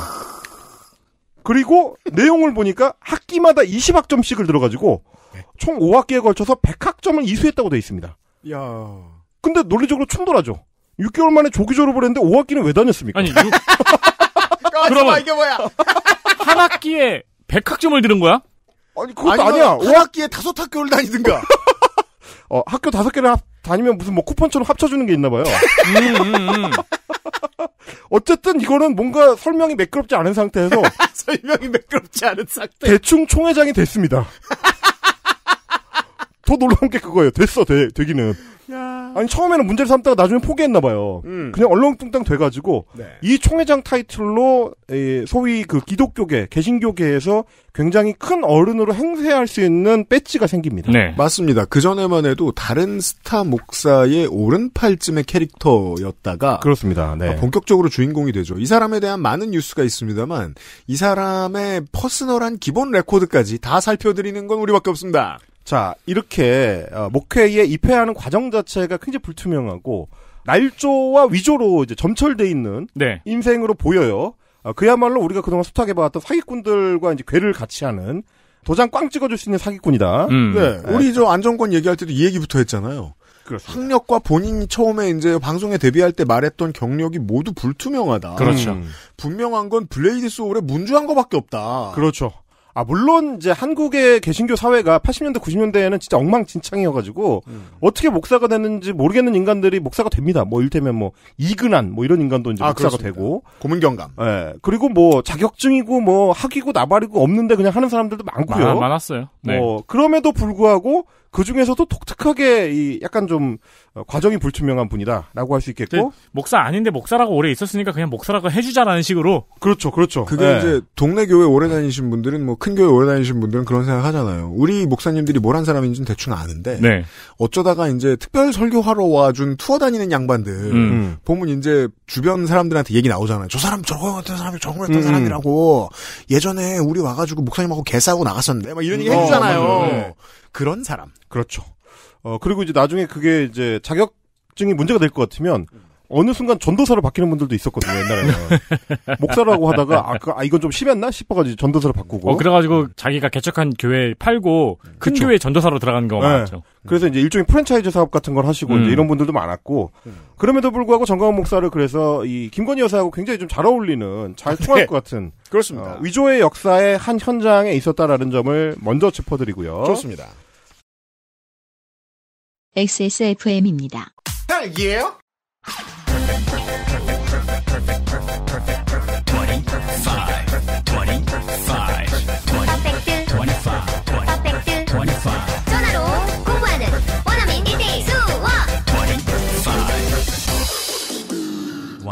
Speaker 4: 그리고 내용을 보니까 학기마다 20학점씩을 들어가지고 네. 총 5학기에 걸쳐서 100학점을 이수했다고 되어 있습니다. 야. 근데 논리적으로 충돌하죠. 6개월 만에 조기 졸업을 했는데 5학기는 왜 다녔습니까? 아니, 6... 아,
Speaker 3: 그러면 이게 뭐야? 한
Speaker 4: 학기에
Speaker 3: 100학점을 들은 거야?
Speaker 2: 아니,
Speaker 4: 그것도 아니야. 5학기에
Speaker 2: 다섯 학교를
Speaker 3: 다니든가. 어,
Speaker 4: 학교 다섯 개를 합, 다니면 무슨 뭐 쿠폰처럼 합쳐주는 게 있나 봐요. 음, 음, 음. 어쨌든 이거는 뭔가 설명이 매끄럽지 않은 상태에서
Speaker 1: 설명이 매끄럽지 않은 상태
Speaker 4: 대충 총회장이 됐습니다. 더 놀라운 게 그거예요. 됐어, 되, 되기는. 아니 처음에는 문제를 삼다가 나중에 포기했나 봐요. 음. 그냥 얼렁뚱땅 돼가지고 네. 이 총회장 타이틀로 소위 그 기독교계 개신교계에서 굉장히 큰
Speaker 2: 어른으로 행세할 수 있는 배지가 생깁니다. 네. 맞습니다. 그 전에만 해도 다른 스타 목사의 오른팔쯤의 캐릭터였다가 그렇습니다. 네. 아, 본격적으로 주인공이 되죠. 이 사람에 대한 많은 뉴스가 있습니다만 이 사람의 퍼스널한 기본 레코드까지 다 살펴드리는 건 우리밖에 없습니다. 자, 이렇게 어, 목회에 입회하는 과정
Speaker 4: 자체가 굉장히 불투명하고 날조와 위조로 이제 점철돼 있는 네. 인생으로 보여요. 어, 그야말로 우리가 그동안 숱하게 봐왔던 사기꾼들과 이제 괴를 같이 하는
Speaker 2: 도장 꽝 찍어줄 수 있는 사기꾼이다.
Speaker 1: 음. 네. 네. 우리
Speaker 2: 저 안정권 얘기할 때도 이 얘기부터 했잖아요. 그렇습니다. 학력과 본인이 처음에 이제 방송에 데뷔할 때 말했던 경력이 모두 불투명하다. 그렇죠. 음. 분명한 건 블레이드 소울의 문주한 거밖에 없다. 그렇죠. 아 물론 이제
Speaker 4: 한국의 개신교 사회가 80년대 90년대에는 진짜 엉망진창이어가지고 음. 어떻게 목사가 되는지 모르겠는 인간들이 목사가 됩니다. 뭐 일테면 뭐 이근한 뭐 이런 인간도 이제 아, 목사가 그렇습니다. 되고 고문경감. 예. 그리고 뭐 자격증이고 뭐 학이고 나발이고 없는데 그냥 하는 사람들도 많고요. 많,
Speaker 3: 았어요 네. 뭐
Speaker 4: 그럼에도 불구하고 그 중에서도 독특하게 이 약간 좀
Speaker 3: 어, 과정이 불투명한 분이다라고 할 수 있겠고 목사 아닌데 목사라고 오래 있었으니까 그냥 목사라고 해주자라는 식으로 그렇죠, 그렇죠. 그게 네. 이제
Speaker 2: 동네 교회 오래 다니신 분들은 뭐 큰 교회 오래 다니신 분들은 그런 생각하잖아요. 우리 목사님들이 뭘 한 사람인지는 대충 아는데 네. 어쩌다가 이제 특별 설교하러 와준 투어 다니는 양반들 음. 보면 이제 주변 사람들한테 얘기 나오잖아요. 저 사람 저거 같은 사람이 저거 같은 음. 사람이라고 예전에 우리 와가지고 목사님하고 개 싸우고 나갔었는데 막 이런 얘기 음. 어, 해주잖아요. 맞아요. 네. 그런 사람. 그렇죠.
Speaker 4: 어, 그리고 이제 나중에 그게 이제 자격증이 문제가 될 것 같으면 음. 어느 순간 전도사로 바뀌는 분들도 있었거든요, 옛날에는. 목사라고 하다가, 아, 그, 아, 이건 좀 심했나? 싶어가지고 전도사로 바꾸고. 어,
Speaker 3: 그래가지고 자기가 개척한 교회 팔고 큰그 교회 전도사로 들어간 경우가
Speaker 4: 네. 많죠. 그래서 이제 일종의 프랜차이즈 사업 같은 걸 하시고 음. 이제 이런 분들도 많았고 음. 그럼에도 불구하고 정광훈 목사를 그래서 이 김건희 여사하고 굉장히 좀 잘 어울리는 잘 통할 네. 것 같은 그렇습니다. 어, 위조의 역사의 한 현장에 있었다라는 점을 먼저 짚어드리고요. 좋습니다.
Speaker 1: XSFM입니다. 딸기예요?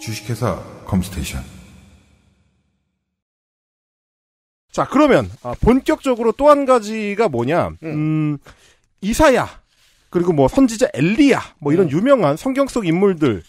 Speaker 2: 주식회사 컴스테이션. 자, 그러면 아, 본격적으로 또
Speaker 4: 한 가지가 뭐냐? 음. 음, 이사야 그리고 뭐 선지자 엘리야 뭐 이런 음. 유명한 성경 속 인물들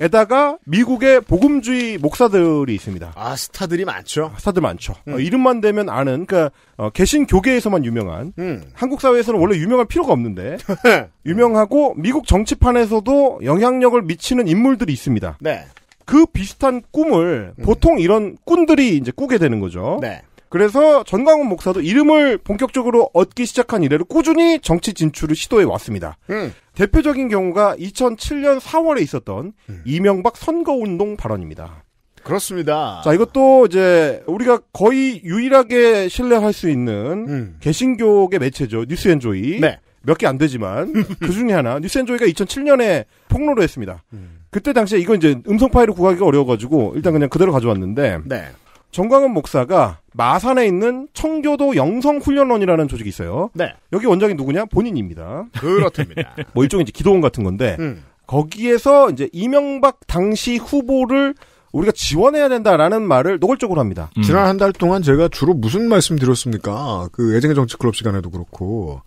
Speaker 4: 에다가 미국의 복음주의 목사들이 있습니다. 아 스타들이 많죠. 아, 스타들 많죠. 어, 음. 어, 이름만 되면 아는 그러니까 어, 개신 교계에서만 유명한 음. 한국 사회에서는 원래 유명할 필요가 없는데 유명하고 미국 정치판에서도 영향력을 미치는 인물들이 있습니다. 네. 그 비슷한 꿈을 음. 보통 이런 꾼들이 이제 꾸게 되는 거죠. 네. 그래서 전광훈 목사도 이름을 본격적으로 얻기 시작한 이래로 꾸준히 정치 진출을 시도해 왔습니다. 음. 대표적인 경우가 2007년 4월에 있었던 음. 이명박 선거운동 발언입니다.
Speaker 2: 그렇습니다.
Speaker 4: 자, 이것도 이제 우리가 거의 유일하게 신뢰할 수 있는 음. 개신교계 매체죠. 뉴스앤조이. 네. 몇개 안 되지만 그 중에 하나 뉴스앤조이가 2007년에 폭로를 했습니다. 음. 그때 당시에 이건 이제 음성 파일을 구하기가 어려워가지고 일단 그냥 그대로 가져왔는데 네. 정광훈 목사가 마산에 있는 청교도 영성훈련원이라는 조직이 있어요. 네. 여기 원장이 누구냐? 본인입니다.
Speaker 1: 그렇답니다.
Speaker 4: 뭐 일종의 이제 기도원 같은 건데 음. 거기에서 이제 이명박 당시 후보를 우리가 지원해야 된다라는 말을 노골적으로 합니다.
Speaker 2: 음. 지난 한 달 동안 제가 주로 무슨 말씀 드렸습니까? 그 애정의 정치 클럽 시간에도 그렇고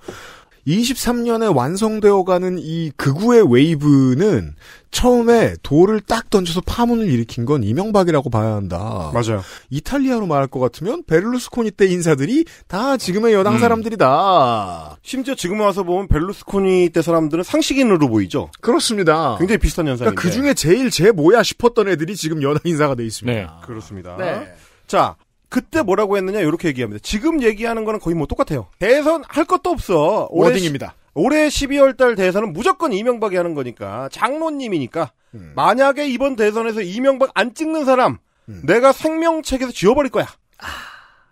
Speaker 2: 23년에 완성되어가는 이 극우의 웨이브는 처음에 돌을 딱 던져서 파문을 일으킨 건 이명박이라고 봐야 한다. 맞아요. 이탈리아로 말할 것 같으면 베를루스코니 때 인사들이 다 지금의
Speaker 4: 여당 음. 사람들이다. 심지어 지금 와서 보면 베를루스코니 때 사람들은 상식인으로 보이죠. 그렇습니다. 굉장히 비슷한 현상인 그러니까 그중에 제일 제 뭐야 싶었던 애들이 지금 여당 인사가 돼 있습니다. 네. 그렇습니다. 네. 자, 그때 뭐라고 했느냐 이렇게 얘기합니다. 지금 얘기하는 거는 거의 뭐 똑같아요. 대선 할 것도 없어. 워딩입니다. 올해 12월 달 대선은 무조건 이명박이 하는 거니까 장로님이니까 음. 만약에 이번 대선에서 이명박 안 찍는 사람 음. 내가 생명책에서 지워버릴 거야.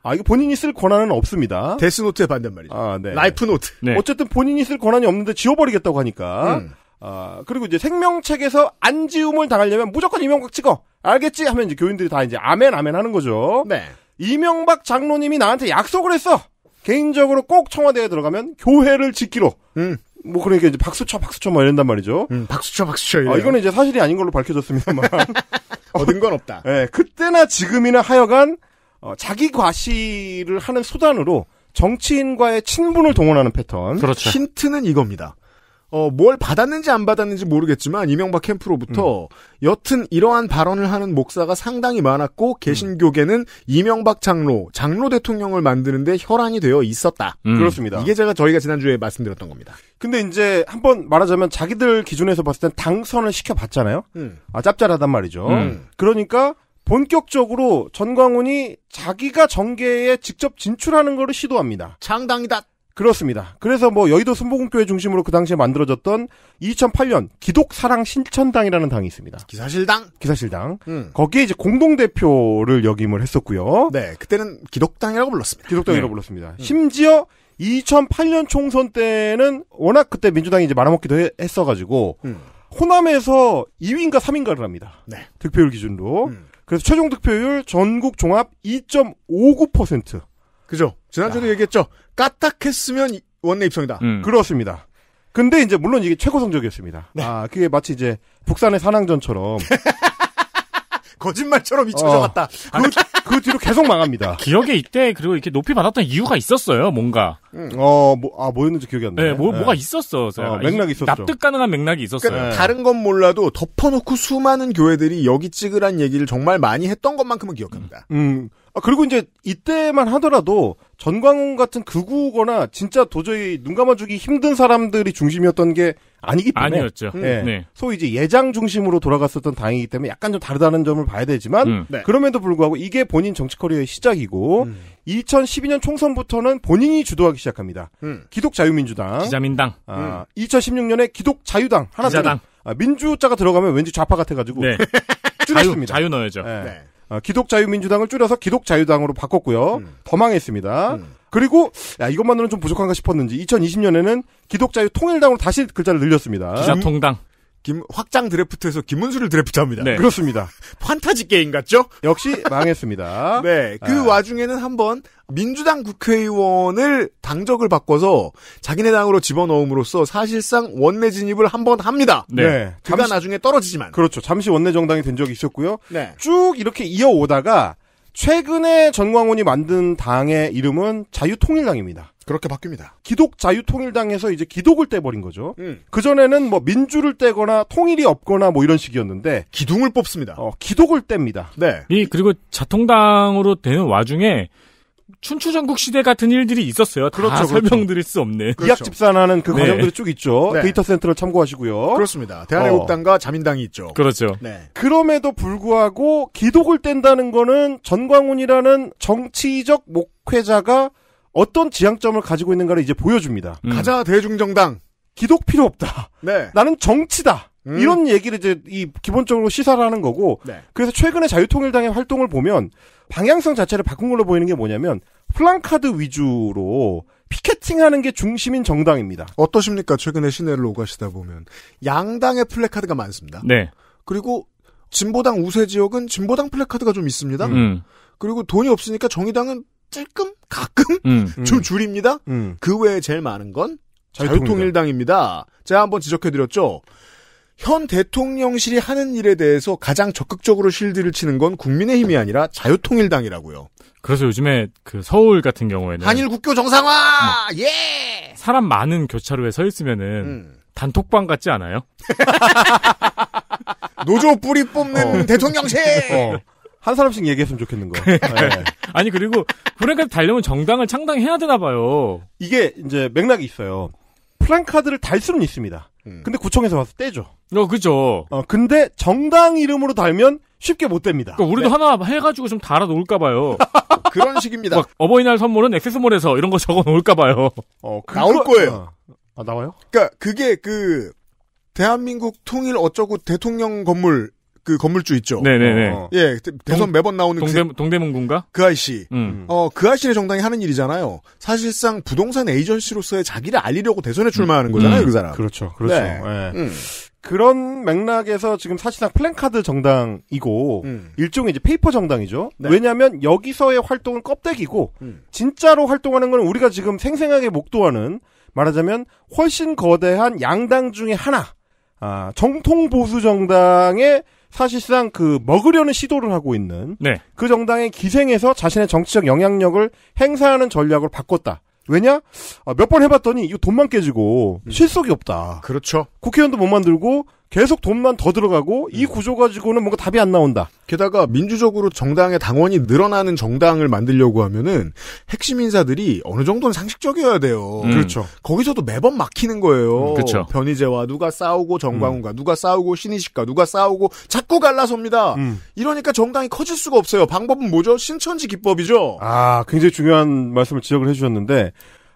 Speaker 4: 아 이거 본인이 쓸 권한은 없습니다. 데스노트의 반대말이죠. 아, 네. 라이프노트. 네. 어쨌든 본인이 쓸 권한이 없는데 지워버리겠다고 하니까. 음. 아 그리고 이제 생명책에서 안지움을 당하려면 무조건 이명박 찍어 알겠지 하면 이제 교인들이 다 이제 아멘 아멘 하는 거죠. 네. 이명박 장로님이 나한테 약속을 했어. 개인적으로 꼭 청와대에 들어가면 교회를 지키로. 음. 뭐 그러니까 이제 박수쳐 박수쳐 막 뭐 이런단 말이죠.
Speaker 2: 음, 박수쳐 박수쳐.
Speaker 1: 이 아,
Speaker 4: 이거는 이제 사실이 아닌 걸로 밝혀졌습니다만 얻은 건 없다. 예, 네, 그때나 지금이나 하여간 어, 자기 과시를 하는 수단으로
Speaker 2: 정치인과의 친분을 동원하는 패턴. 그렇죠. 힌트는 이겁니다. 어, 뭘 받았는지 안 받았는지 모르겠지만 이명박 캠프로부터 음. 여튼 이러한 발언을 하는 목사가 상당히 많았고 개신교계는 음. 이명박 장로, 장로 대통령을 만드는데 혈안이 되어 있었다.
Speaker 1: 음.
Speaker 4: 그렇습니다.
Speaker 2: 이게 제가 저희가 지난주에 말씀드렸던 겁니다. 근데 이제 한번 말하자면 자기들
Speaker 4: 기준에서 봤을 땐 당선을 시켜봤잖아요. 음. 아 짭짤하단 말이죠. 음. 그러니까 본격적으로 전광훈이 자기가 정계에 직접 진출하는 것을 시도합니다.
Speaker 2: 장당이다
Speaker 4: 그렇습니다. 그래서 뭐 여의도 순복음교회 중심으로 그 당시에 만들어졌던 2008년 기독사랑 신천당이라는 당이 있습니다. 기사실당? 기사실당. 음. 거기에 이제 공동대표를 역임을 했었고요. 네, 그때는 기독당이라고 불렀습니다. 기독당이라고 네. 불렀습니다. 음. 심지어 2008년 총선 때는 워낙 그때 민주당이 이제 말아먹기도 했어가지고 음. 호남에서 2위인가 3위인가를 합니다. 네. 득표율 기준으로. 음. 그래서 최종 득표율 전국 종합 2.59%. 그죠? 지난주도 야. 얘기했죠. 까딱했으면 원내 입성이다. 음. 그렇습니다. 근데 이제 물론 이게 최고 성적이었습니다. 네. 아 그게 마치 이제 북산의 산항전처럼
Speaker 3: 거짓말처럼 잊혀져갔다. 어, 그, 아, 네. 그, 뒤로 계속 망합니다. 기억에 이때 그리고 이렇게 높이 받았던 이유가 있었어요. 뭔가. 음, 어, 뭐, 아 뭐였는지 기억이 안 나. 네, 뭐, 네. 뭐가 있었어. 어, 맥락이 있었죠. 납득 가능한 맥락이 있었어요. 그러니까 네.
Speaker 2: 다른 건 몰라도 덮어놓고 수많은 교회들이 여기 찍으란 얘기를 정말 많이 했던 것만큼은 기억합니다. 음. 음. 아, 그리고 이제 이때만 하더라도 전광훈 같은
Speaker 4: 극우거나 진짜 도저히 눈 감아주기 힘든 사람들이 중심이었던 게 아니기 때문에 아니었죠. 예. 음. 네. 네. 소위 이제 예장 중심으로 돌아갔었던 당이기 때문에 약간 좀 다르다는 점을 봐야 되지만 음. 네. 그럼에도 불구하고 이게 본인 정치 커리어의 시작이고 음. 2012년 총선부터는 본인이 주도하기 시작합니다. 음. 기독 자유민주당, 기자민당, 아, 2016년에 음. 기독 자유당, 하나당, 아, 민주자가 들어가면 왠지 좌파 같아가지고 네. 줄였습니다. 자유, 자유 넣어야죠. 예. 네. 아, 기독자유민주당을 줄여서 기독자유당으로 바꿨고요. 음. 더 망했습니다. 음. 그리고 야, 이것만으로는 좀 부족한가 싶었는지 2020년에는 기독자유통일당으로 다시 글자를 늘렸습니다. 기자통당.
Speaker 2: 김, 확장 드래프트에서 김문수를 드래프트합니다. 네. 그렇습니다. 판타지 게임 같죠? 역시 망했습니다. 네. 그 아. 와중에는 한번 민주당 국회의원을 당적을 바꿔서 자기네 당으로 집어넣음으로써 사실상 원내 진입을 한번 합니다. 네. 그가 나중에 떨어지지만. 그렇죠. 잠시 원내 정당이 된 적이 있었고요. 네. 쭉 이렇게
Speaker 4: 이어오다가 최근에 전광훈이 만든 당의 이름은 자유통일당입니다. 그렇게 바뀝니다. 기독 자유통일당에서 이제 기독을 떼버린 거죠. 음. 그 전에는 뭐 민주를 떼거나 통일이 없거나 뭐 이런 식이었는데 기둥을 뽑습니다. 어, 기독을 뗍니다.
Speaker 1: 네.
Speaker 3: 이 그리고 자통당으로 되는 와중에 춘추전국 시대 같은 일들이 있었어요.
Speaker 4: 그렇죠. 그렇죠. 설명드릴
Speaker 3: 수없는 그렇죠. 이학 집산하는 그 네. 과정들이 쭉 있죠. 네. 데이터
Speaker 2: 센터를 참고하시고요. 그렇습니다.
Speaker 4: 대한애국당과
Speaker 2: 어. 자민당이
Speaker 3: 있죠. 그렇죠. 네.
Speaker 4: 그럼에도 불구하고 기독을 뗀다는 거는 전광훈이라는 정치적 목회자가 어떤 지향점을 가지고 있는가를 이제 보여줍니다. 음. 가자 대중정당. 기독 필요 없다. 네. 나는 정치다. 음. 이런 얘기를 이제 이 기본적으로 시사를 하는 거고 네. 그래서 최근에 자유통일당의 활동을 보면 방향성 자체를 바꾼 걸로 보이는 게 뭐냐면 플랑카드 위주로
Speaker 2: 피켓팅하는 게 중심인 정당입니다. 어떠십니까? 최근에 시내를 오가시다 보면 양당의 플래카드가 많습니다. 네. 그리고 진보당 우세 지역은 진보당 플래카드가 좀 있습니다. 음. 그리고 돈이 없으니까 정의당은 찔끔 가끔 음. 저 음. 음. 줄입니다. 음. 그 외에 제일 많은 건 자유통일당입니다. 제가 한번 지적해드렸죠. 현 대통령실이 하는 일에 대해서 가장 적극적으로 실드를 치는 건 국민의힘이
Speaker 3: 아니라 자유통일당이라고요. 그래서 요즘에 그 서울 같은 경우에는 한일 국교
Speaker 1: 정상화 음. 예
Speaker 3: 사람 많은 교차로에 서 있으면은 음. 단톡방 같지 않아요? 노조 뿌리 뽑는 어. 대통령실. 어. 한 사람씩 얘기했으면 좋겠는 거. 그러니까. 네. 아니 그리고 브랭카드 그러니까 달려면 정당을 창당해야 되나 봐요.
Speaker 4: 이게 이제 맥락이 있어요. 플랜카드를 달 수는 있습니다. 음. 근데 구청에서 와서 떼죠.
Speaker 3: 어, 그죠. 어, 근데 정당 이름으로 달면 쉽게 못 됩니다. 그러니까 우리도 네. 하나 해가지고 좀 달아 놓을까 봐요. 그런 식입니다. 막 어버이날 선물은 액세스몰에서 이런 거 적어 놓을까 봐요. 어, 그 나올 거예요. 어. 아, 나와요?
Speaker 2: 그러니까 그게 그 대한민국 통일 어쩌고 대통령 건물 그 건물주 있죠. 네네네. 어. 어. 예, 대선 동, 매번 나오는 동대, 그, 동대문군가? 그 아이씨. 음. 음. 어, 그 아이씨네 정당이 하는 일이잖아요. 사실상 부동산 에이전시로서의 자기를 알리려고 대선에 음. 출마하는 거잖아요, 음. 그
Speaker 4: 사람. 그렇죠, 그렇죠. 네. 네. 음. 그런 맥락에서 지금 사실상 플랜카드 정당이고 음. 일종의 이제 페이퍼 정당이죠. 네. 왜냐하면 여기서의 활동은 껍데기고 진짜로 활동하는 건 우리가 지금 생생하게 목도하는 말하자면 훨씬 거대한 양당 중의 하나. 아, 정통 보수 정당의 사실상 그 먹으려는 시도를 하고 있는 네. 그 정당의 기생에서 자신의 정치적 영향력을 행사하는 전략을 바꿨다. 왜냐? 어, 몇번 해봤더니 이거 돈만 깨지고 음. 실속이 없다. 그렇죠. 국회의원도 못 만들고
Speaker 2: 계속 돈만 더 들어가고 이 음. 구조 가지고는 뭔가 답이 안 나온다. 게다가 민주적으로 정당의 당원이 늘어나는 정당을 만들려고 하면은 핵심 인사들이 어느 정도는 상식적이어야 돼요. 음. 그렇죠. 거기서도 매번 막히는 거예요. 음, 그렇죠. 변희재와 누가 싸우고 정광훈과 음. 누가 싸우고 신의식과 누가 싸우고 자꾸 갈라섭니다. 음. 이러니까 정당이 커질 수가 없어요. 방법은 뭐죠? 신천지 기법이죠.
Speaker 4: 아, 굉장히 중요한 말씀을 지적을 해주셨는데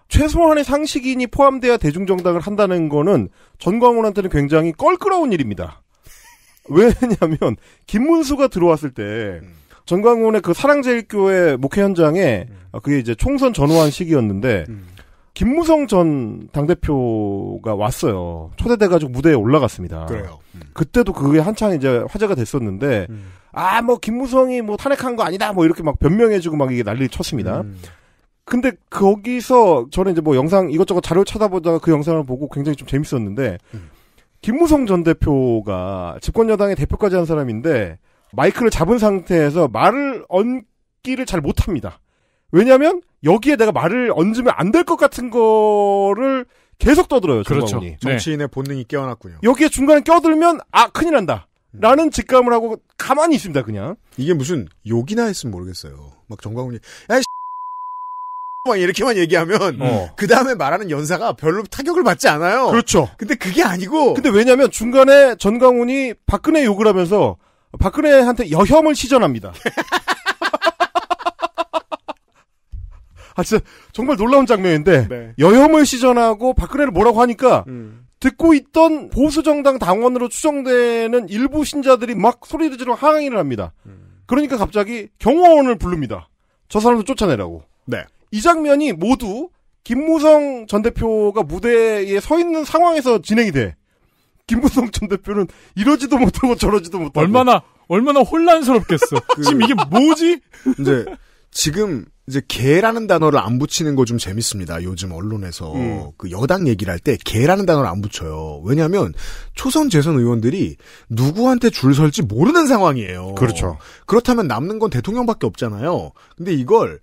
Speaker 4: 최소한의 상식인이 포함돼야 대중정당을 한다는 거는 전광훈한테는 굉장히 껄끄러운 일입니다. 왜냐하면 김문수가 들어왔을 때 전광훈의 그 사랑제일교회 목회 현장에 아, 그게 이제 총선 전후한 시기였는데 김무성 전 당대표가 왔어요. 초대돼가지고 무대에 올라갔습니다. 그래요. 그때도 그게 한창 이제 화제가 됐었는데, 음. 아, 뭐, 김무성이 뭐 탄핵한 거 아니다, 뭐 이렇게 막 변명해주고 막 이게 난리 쳤습니다. 음. 근데 거기서 저는 이제 뭐 영상 이것저것 자료 를 찾아보다가 그 영상을 보고 굉장히 좀 재밌었는데 음. 김무성 전 대표가 집권 여당의 대표까지 한 사람인데 마이크를 잡은 상태에서 말을 얹기를 잘 못합니다. 왜냐하면 여기에 내가 말을 얹으면 안 될 것 같은 거를 계속 떠들어요. 그렇죠. 네. 정치인의
Speaker 2: 본능이 깨어났군요.
Speaker 4: 여기에 중간에 껴들면 아 큰일 난다. 음. 라는 직감을 하고 가만히 있습니다, 그냥. 이게 무슨
Speaker 2: 욕이나 했으면 모르겠어요. 막 정광훈이, 야, 막 이렇게만 얘기하면 어. 그 다음에 말하는 연사가 별로 타격을 받지 않아요. 그렇죠. 근데 그게 아니고. 근데 왜냐하면
Speaker 4: 중간에 전광훈이 박근혜 욕을 하면서 박근혜한테 여혐을 시전합니다. 아 진짜 정말 놀라운 장면인데 네. 여혐을 시전하고 박근혜를 뭐라고 하니까 음. 듣고 있던 보수정당 당원으로 추정되는 일부 신자들이 막 소리를 지르고 항의를 합니다. 음. 그러니까 갑자기 경호원을 부릅니다. 저 사람도 쫓아내라고. 네. 이 장면이 모두 김무성 전 대표가 무대에 서 있는 상황에서 진행이 돼. 김무성 전
Speaker 2: 대표는 이러지도 못하고 저러지도 못하고 얼마나 얼마나 혼란스럽겠어. 그, 지금 이게 뭐지? 이제 지금 이제 개라는 단어를 안 붙이는 거 좀 재밌습니다. 요즘 언론에서 음. 그 여당 얘기를 할 때 개라는 단어를 안 붙여요. 왜냐하면 초선 재선 의원들이 누구한테 줄 설지 모르는 상황이에요. 그렇죠. 그렇다면 남는 건 대통령밖에 없잖아요. 근데 이걸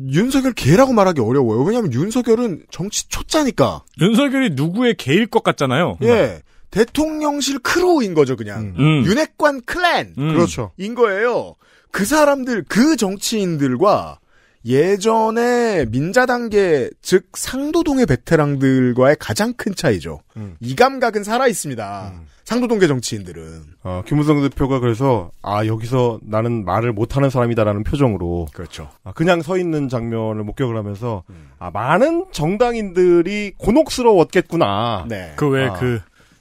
Speaker 2: 윤석열 개라고 말하기 어려워요. 왜냐하면 윤석열은 정치 초짜니까.
Speaker 3: 윤석열이 누구의 개일 것 같잖아요. 예.
Speaker 2: 대통령실 크루인 거죠, 그냥. 음. 음. 윤핵관 클랜. 음. 그렇죠. 인 거예요. 그 사람들, 그 정치인들과 예전에 민자단계 즉 상도동의 베테랑들과의 가장 큰 차이죠. 음. 이 감각은 살아 있습니다. 음. 상도동계 정치인들은 어, 김무성 대표가 그래서 아 여기서 나는 말을
Speaker 4: 못하는 사람이다라는 표정으로 그렇죠. 아, 그냥 서 있는 장면을 목격을 하면서 음. 아
Speaker 3: 많은 정당인들이 곤혹스러웠겠구나. 네. 그왜그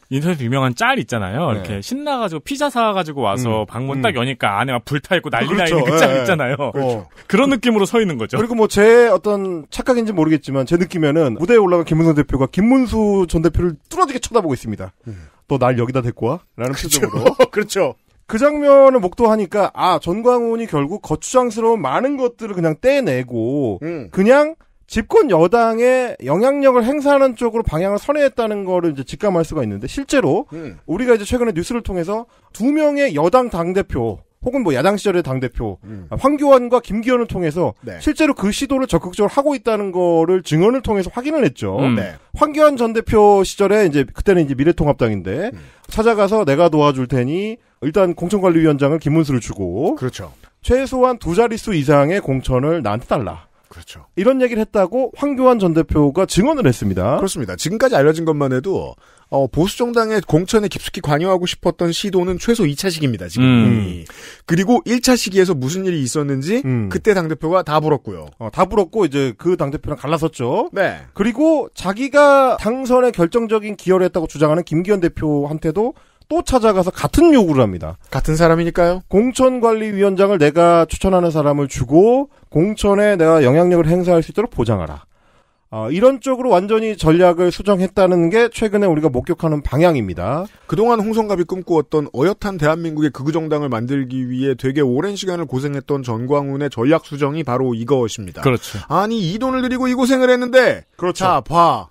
Speaker 3: 인터넷 유명한 짤 있잖아요. 네. 이렇게 신나가지고 피자 사가지고 와서 음. 방문 음. 딱 여니까 안에 막 불타 있고 난리 그렇죠. 있는 그짤 예. 있잖아요.
Speaker 1: 그렇죠.
Speaker 4: 그런 느낌으로 서 있는 거죠. 그리고 뭐 제 어떤 착각인지 모르겠지만 제 느낌에는 무대에 올라간 김문성 대표가 김문수 전 대표를 뚫어지게 쳐다보고 있습니다. 음. 너날 여기다 데리고 와? 라는 표정으로. 그렇죠. 그 장면을 목도하니까 아 전광훈이 결국 거추장스러운 많은 것들을 그냥 떼내고 음. 그냥 집권 여당의 영향력을 행사하는 쪽으로 방향을 선회했다는 거를 이제 직감할 수가 있는데 실제로 음. 우리가 이제 최근에 뉴스를 통해서 두 명의 여당 당 대표 혹은 뭐 야당 시절의 당 대표 음. 황교안과 김기현을 통해서 네. 실제로 그 시도를 적극적으로 하고 있다는 거를 증언을 통해서 확인을 했죠. 음. 네. 황교안 전 대표 시절에 이제 그때는 이제 미래통합당인데 음. 찾아가서 내가 도와줄 테니 일단 공천관리위원장을 김문수를 주고 그렇죠. 최소한 두 자릿수 이상의 공천을 나한테 달라. 그렇죠. 이런 얘기를 했다고 황교안
Speaker 2: 전 대표가 증언을 했습니다. 그렇습니다. 지금까지 알려진 것만 해도 어, 보수 정당의 공천에 깊숙이 관여하고 싶었던 시도는 최소 2차 시기입니다. 지금 음. 그리고 1차 시기에서 무슨 일이 있었는지 음. 그때 당 대표가 다 불었고요. 어, 다 불었고 이제 그 당 대표랑 갈라섰죠. 네.
Speaker 4: 그리고 자기가 당선에 결정적인 기여를 했다고 주장하는 김기현 대표한테도 또 찾아가서 같은 요구를 합니다. 같은 사람이니까요. 공천관리위원장을 내가 추천하는 사람을 주고 공천에 내가 영향력을 행사할 수 있도록 보장하라. 어, 이런 쪽으로 완전히 전략을 수정했다는 게 최근에 우리가 목격하는 방향입니다.
Speaker 2: 그동안 홍성갑이 꿈꾸었던 어엿한 대한민국의 극우정당을 만들기 위해 되게 오랜 시간을 고생했던 전광훈의 전략 수정이 바로 이것입니다. 그렇죠. 아니 이 돈을 들이고 이 고생을 했는데 그렇죠. 자 봐.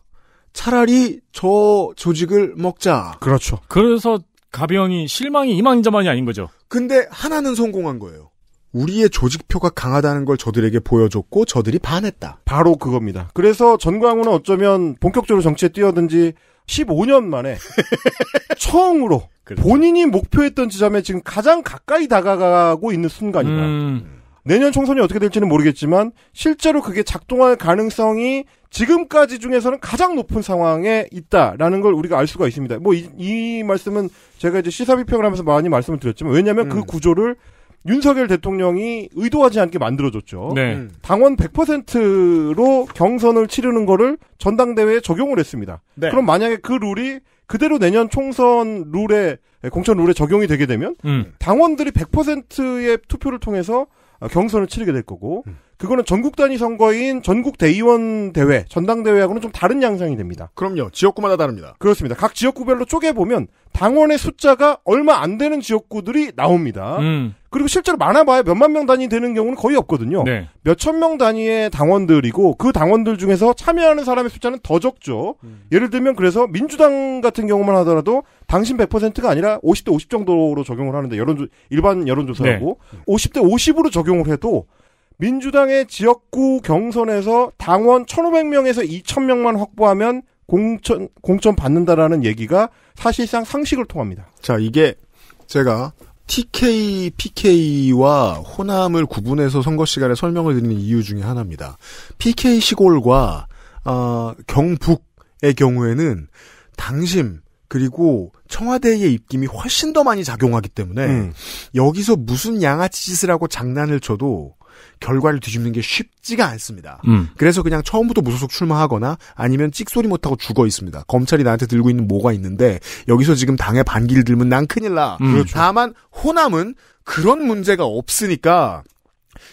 Speaker 2: 차라리 저 조직을 먹자. 그렇죠. 그래서
Speaker 3: 가병이 실망이 이만저만이 아닌 거죠.
Speaker 2: 근데 하나는 성공한 거예요. 우리의 조직표가 강하다는 걸 저들에게 보여줬고 저들이 반했다. 바로 그겁니다.
Speaker 4: 그래서 전광훈은 어쩌면 본격적으로 정치에 뛰어든지 15년 만에 처음으로 그렇죠. 본인이 목표했던 지점에 지금 가장 가까이 다가가고 있는 순간이다. 음... 내년 총선이 어떻게 될지는 모르겠지만 실제로 그게 작동할 가능성이 지금까지 중에서는 가장 높은 상황에 있다라는 걸 우리가 알 수가 있습니다. 뭐이 이 말씀은 제가 이제 시사 비평을 하면서 많이 말씀을 드렸지만 왜냐하면 그 음. 그 구조를 윤석열 대통령이 의도하지 않게 만들어줬죠. 네. 당원 100%로 경선을 치르는 거를 전당대회에 적용을 했습니다. 네. 그럼 만약에 그 룰이 그대로 내년 총선 룰에 공천 룰에 적용이 되게 되면 음. 당원들이 100%의 투표를 통해서 경선을 치르게 될 거고 음. 그거는 전국 단위 선거인 전국 대의원 대회, 전당대회하고는 좀 다른 양상이 됩니다. 그럼요. 지역구마다 다릅니다. 그렇습니다. 각 지역구별로 쪼개보면 당원의 숫자가 얼마 안 되는 지역구들이 나옵니다. 음. 그리고 실제로 많아봐야 몇만 명 단위 되는 경우는 거의 없거든요. 네. 몇천 명 단위의 당원들이고 그 당원들 중에서 참여하는 사람의 숫자는 더 적죠. 음. 예를 들면 그래서 민주당 같은 경우만 하더라도 당신 100%가 아니라 50대 50 정도로 적용을 하는데 여론 일반 여론조사하고 네. 50대 50으로 적용을 해도 민주당의 지역구 경선에서 당원 1,500명에서 2,000명만 확보하면 공천 공천 받는다라는 얘기가 사실상
Speaker 2: 상식을 통합니다. 자, 이게 제가 TK, PK와 호남을 구분해서 선거 시간에 설명을 드리는 이유 중의 하나입니다. PK 시골과 어, 경북의 경우에는 당심 그리고 청와대의 입김이 훨씬 더 많이 작용하기 때문에 음. 여기서 무슨 양아치 짓을 하고 장난을 쳐도 결과를 뒤집는 게 쉽지가 않습니다. 음. 그래서 그냥 처음부터 무소속 출마하거나 아니면 찍소리 못하고 죽어 있습니다. 검찰이 나한테 들고 있는 뭐가 있는데 여기서 지금 당의 반기를 들면 난 큰일 나. 음. 그렇죠. 다만 호남은 그런 문제가 없으니까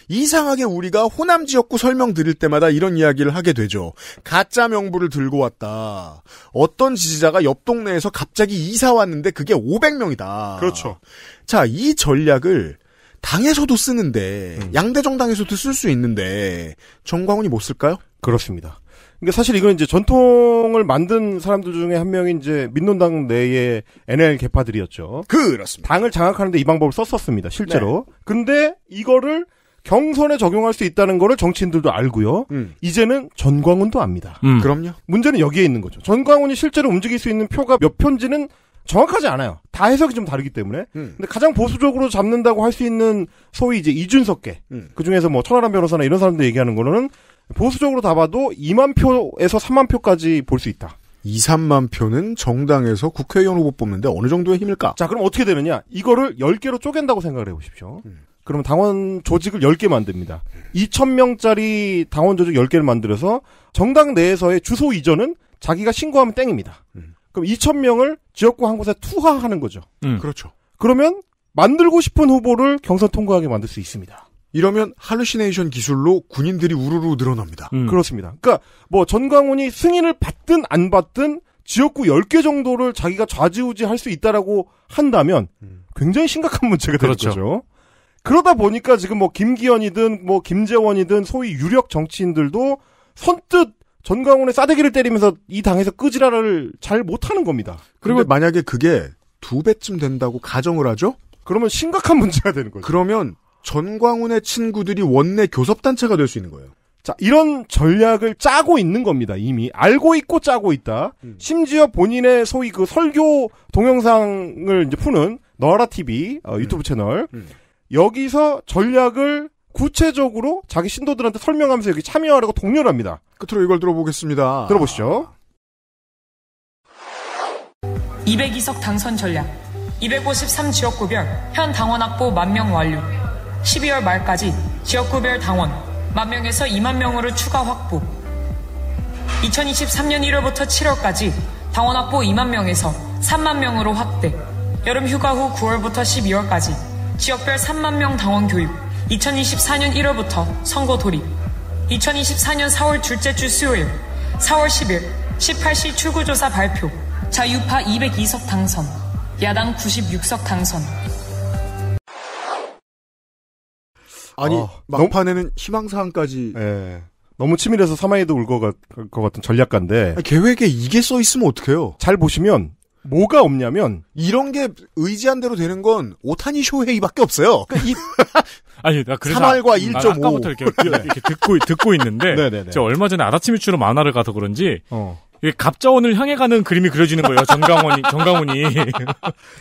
Speaker 2: 이상하게 우리가 호남 지역구 설명 드릴 때마다 이런 이야기를 하게 되죠. 가짜 명부를 들고 왔다. 어떤 지지자가 옆 동네에서 갑자기 이사 왔는데 그게 500명이다. 그렇죠. 자, 이 전략을 당에서도 쓰는데 음. 양대 정당에서도 쓸 수 있는데 정광훈이 못 쓸까요? 그렇습니다.
Speaker 4: 그러 사실 이건 이제 전통을 만든 사람들 중에 한 명이 이제 민노당 내의 NL 개파들이었죠. 그렇습니다. 당을 장악하는데 이 방법을 썼었습니다. 실제로. 네. 근데 이거를 경선에 적용할 수 있다는 거를 정치인들도 알고요. 음. 이제는 전광훈도 압니다. 음. 그럼요. 문제는 여기에 있는 거죠. 전광훈이 실제로 움직일 수 있는 표가 몇편지는 정확하지 않아요. 다 해석이 좀 다르기 때문에. 음. 근데 가장 보수적으로 잡는다고 할 수 있는 소위 이제 이준석계. 음. 그 중에서 뭐 천하람 변호사나 이런 사람들 얘기하는 거는 보수적으로 다 봐도 2만 표에서 3만 표까지 볼 수 있다. 2, 3만 표는 정당에서 국회의원 후보 뽑는데 어느 정도의 힘일까? 자, 그럼 어떻게 되느냐? 이거를 10개로 쪼갠다고 생각을 해 보십시오. 음. 그면 당원 조직을 10개 만듭니다. 2,000명짜리 당원 조직 10개를 만들어서 정당 내에서의 주소 이전은 자기가 신고하면 땡입니다. 음. 그럼 2천 명을 지역구 한 곳에 투하하는 거죠.
Speaker 1: 음.
Speaker 2: 그렇죠.
Speaker 4: 그러면 만들고 싶은 후보를 경선 통과하게 만들 수 있습니다. 이러면 할루시네이션 기술로 군인들이 우르르 늘어납니다. 음. 그렇습니다. 그러니까 뭐 전광훈이 승인을 받든 안 받든 지역구 10개 정도를 자기가 좌지우지 할 수 있다라고 한다면 음. 굉장히 심각한 문제가 되는 그렇죠. 거죠. 그러다 보니까 지금 뭐 김기현이든 뭐 김재원이든 소위 유력 정치인들도 선뜻 전광훈의 싸대기를 때리면서 이 당에서 끄지라를 잘 못하는 겁니다. 그리고 만약에 그게
Speaker 2: 두 배쯤 된다고 가정을 하죠? 그러면 심각한 문제가 되는 거죠. 그러면 전광훈의 친구들이 원내 교섭단체가 될 수 있는 거예요. 자, 이런 전략을 짜고 있는
Speaker 4: 겁니다, 이미. 알고 있고 짜고 있다. 음. 심지어 본인의 소위 그 설교 동영상을 이제 푸는 너라 TV 어, 유튜브 음. 채널. 음. 여기서 전략을 구체적으로 자기 신도들한테 설명하면서 여기 참여하려고 독려를 합니다. 끝으로 이걸
Speaker 2: 들어보겠습니다. 들어보시죠.
Speaker 3: 202석 당선 전략 253 지역구별 현 당원 확보 만명 완료 12월
Speaker 4: 말까지 지역구별 당원 만 명에서 2만 명으로 추가 확보 2023년 1월부터 7월까지 당원 확보 2만 명에서 3만 명으로 확대 여름 휴가 후 9월부터 12월까지 지역별 3만 명 당원 교육 2024년 1월부터 선거 돌입, 2024년 4월 둘째 주 수요일, 4월 10일 18시 출구조사 발표, 자유파 202석 당선, 야당 96석 당선. 아니 아, 막판에는 너무, 희망사항까지. 예. 너무 치밀해서 사마이도 울 것 같은 전략가인데 아니, 계획에 이게 써 있으면 어떡해요? 잘 보시면 뭐가 없냐면
Speaker 2: 이런 게 의지한 대로 되는 건 오타니 쇼헤이밖에 없어요. 그러니까 이
Speaker 3: 아니 나 그래서 3알과 1.5 아, 아까부터 이렇게, 이렇게 듣고 듣고 있는데 네네 얼마 전에 아다치미추로 만화를 가서 그런지 어. 갑자원을 향해 가는 그림이 그려지는 거예요. 정강원이 정강원이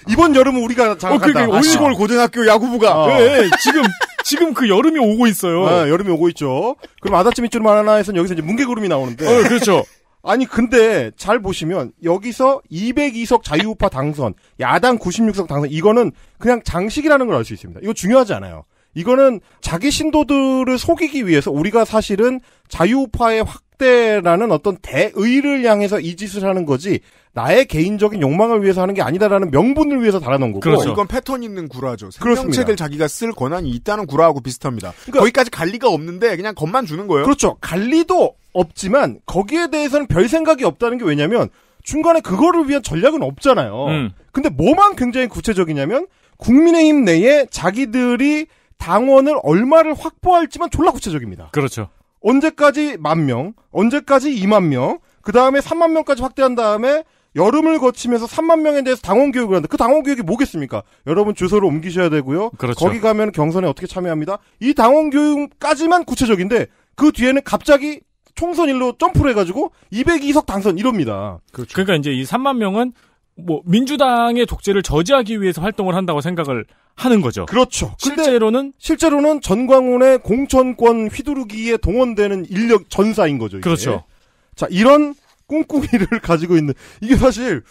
Speaker 4: 이번 여름은 우리가 장악한다. 어, 그, 시골 고등학교 야구부가 어. 네, 지금 지금 그 여름이 오고 있어요. 아, 여름이 오고 있죠. 그럼 아다치미추로 만화에서는 여기서 이제 뭉개구름이 나오는데. 어, 그렇죠. 아니 근데 잘 보시면 여기서 202석 자유우파 당선, 야당 96석 당선 이거는 그냥 장식이라는 걸 알 수 있습니다. 이거 중요하지 않아요. 이거는 자기 신도들을 속이기 위해서 우리가 사실은 자유파의 확대라는 어떤 대의를 향해서 이 짓을 하는 거지 나의 개인적인 욕망을 위해서 하는 게 아니다라는
Speaker 2: 명분을 위해서 달아놓은 거고 그렇죠. 이건 패턴 있는 구라죠. 생명체들 자기가 쓸 권한이 있다는 구라하고 비슷합니다. 그러니까 거기까지 관리가 없는데 그냥 겁만 주는 거예요. 그렇죠. 관리도 없지만
Speaker 4: 거기에 대해서는 별 생각이 없다는 게 왜냐면 중간에 그거를 위한 전략은 없잖아요. 음. 근데 뭐만 굉장히 구체적이냐면 국민의힘 내에 자기들이 당원을 얼마를 확보할지만 졸라 구체적입니다. 그렇죠. 언제까지 만 명, 언제까지 2만 명, 그 다음에 3만 명까지 확대한 다음에 여름을 거치면서 3만 명에 대해서 당원 교육을 한다. 그 당원 교육이 뭐겠습니까? 여러분 주소를 옮기셔야 되고요. 그렇죠. 거기 가면 경선에 어떻게 참여합니다. 이 당원 교육까지만 구체적인데 그 뒤에는 갑자기 총선일로 점프를
Speaker 3: 해가지고 202석 당선 이럽니다. 그렇죠. 그러니까 이제 이 3만 명은 뭐 민주당의 독재를 저지하기 위해서 활동을 한다고 생각을 하는 거죠. 그렇죠.
Speaker 4: 실제로는 실제로는 전광훈의 공천권 휘두르기에 동원되는 인력 전사인 거죠. 이게. 그렇죠. 자 이런 꿍꿍이를 가지고 있는 이게 사실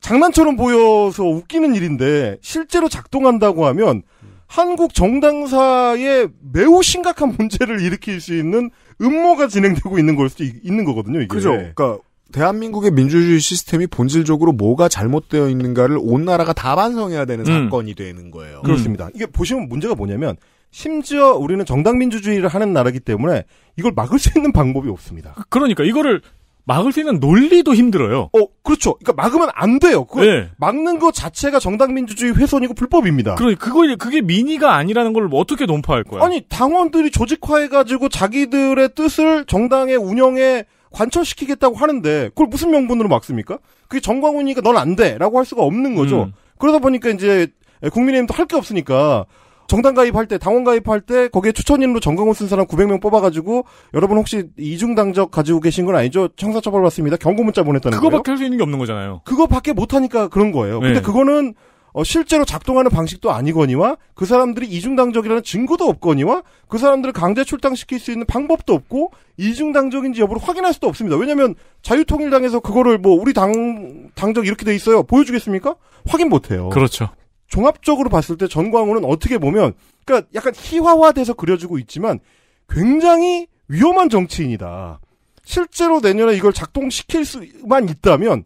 Speaker 4: 장난처럼 보여서 웃기는 일인데 실제로 작동한다고 하면 한국 정당사에 매우 심각한 문제를 일으킬 수 있는 음모가 진행되고 있는 걸 수도 있는 거거든요. 이게. 그죠. 그러니까
Speaker 2: 대한민국의 민주주의 시스템이 본질적으로 뭐가 잘못되어 있는가를 온 나라가 다 반성해야 되는 음. 사건이 되는 거예요. 음. 그렇습니다.
Speaker 4: 이게 보시면 문제가 뭐냐면 심지어 우리는 정당 민주주의를 하는 나라기 때문에 이걸 막을 수 있는 방법이 없습니다.
Speaker 2: 그,
Speaker 3: 그러니까 이거를 막을 수 있는 논리도 힘들어요. 어, 그렇죠. 그러니까
Speaker 4: 막으면 안 돼요. 그 네. 막는 것 자체가 정당 민주주의 훼손이고 불법입니다.
Speaker 3: 그러 그거 그게 민의가 아니라는 걸 어떻게 논파할 거야?
Speaker 4: 아니, 당원들이 조직화해 가지고 자기들의 뜻을 정당의 운영에 관철시키겠다고 하는데 그걸 무슨 명분으로 막습니까? 그게 정광훈이니까 넌 안 돼라고 할 수가 없는 거죠. 음. 그러다 보니까 이제 국민의힘도 할 게 없으니까 정당 가입할 때 당원 가입할 때 거기에 추천인으로 정광훈 쓴 사람 900명 뽑아가지고 여러분 혹시 이중 당적 가지고 계신 건 아니죠? 청사처벌 받습니다. 경고 문자 보냈다는 거예요. 그거밖에
Speaker 3: 할 수 있는 게 없는 거잖아요.
Speaker 4: 그거밖에 못 하니까 그런 거예요. 네. 근데 그거는 어, 실제로 작동하는 방식도 아니거니와 그 사람들이 이중당적이라는 증거도 없거니와 그 사람들을 강제 출당시킬 수 있는 방법도 없고 이중당적인지 여부를 확인할 수도 없습니다. 왜냐하면 자유통일당에서 그거를 뭐 우리 당 당적 이렇게 돼 있어요 보여주겠습니까? 확인 못해요. 그렇죠. 종합적으로 봤을 때 전광훈은 어떻게 보면 그러니까 약간 희화화돼서 그려지고 있지만 굉장히 위험한 정치인이다. 실제로 내년에 이걸 작동시킬 수만 있다면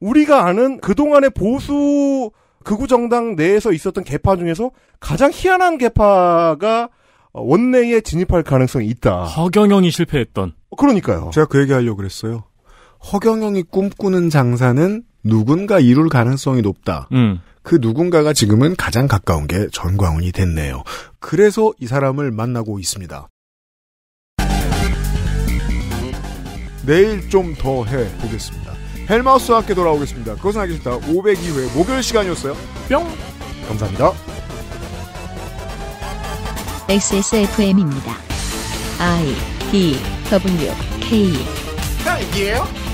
Speaker 4: 우리가 아는 그동안의 보수 극우 그 정당 내에서 있었던 개파 중에서 가장 희한한 개파가
Speaker 2: 어, 원내에 진입할 가능성이 있다. 허경영이 실패했던. 어, 그러니까요. 제가 그 얘기하려고 그랬어요. 허경영이 꿈꾸는 장사는 누군가 이룰 가능성이 높다. 음. 그 누군가가 지금은 가장 가까운 게 전광훈이 됐네요. 그래서 이 사람을 만나고 있습니다. 내일 좀 더 해 보겠습니다. 헬마우스와 함께 돌아오겠습니다. 그것은 알기 싫다. 502회 목요일 시간이었어요. 뿅! 감사합니다. XSFM입니다. I D W K.
Speaker 4: 아, 이게요?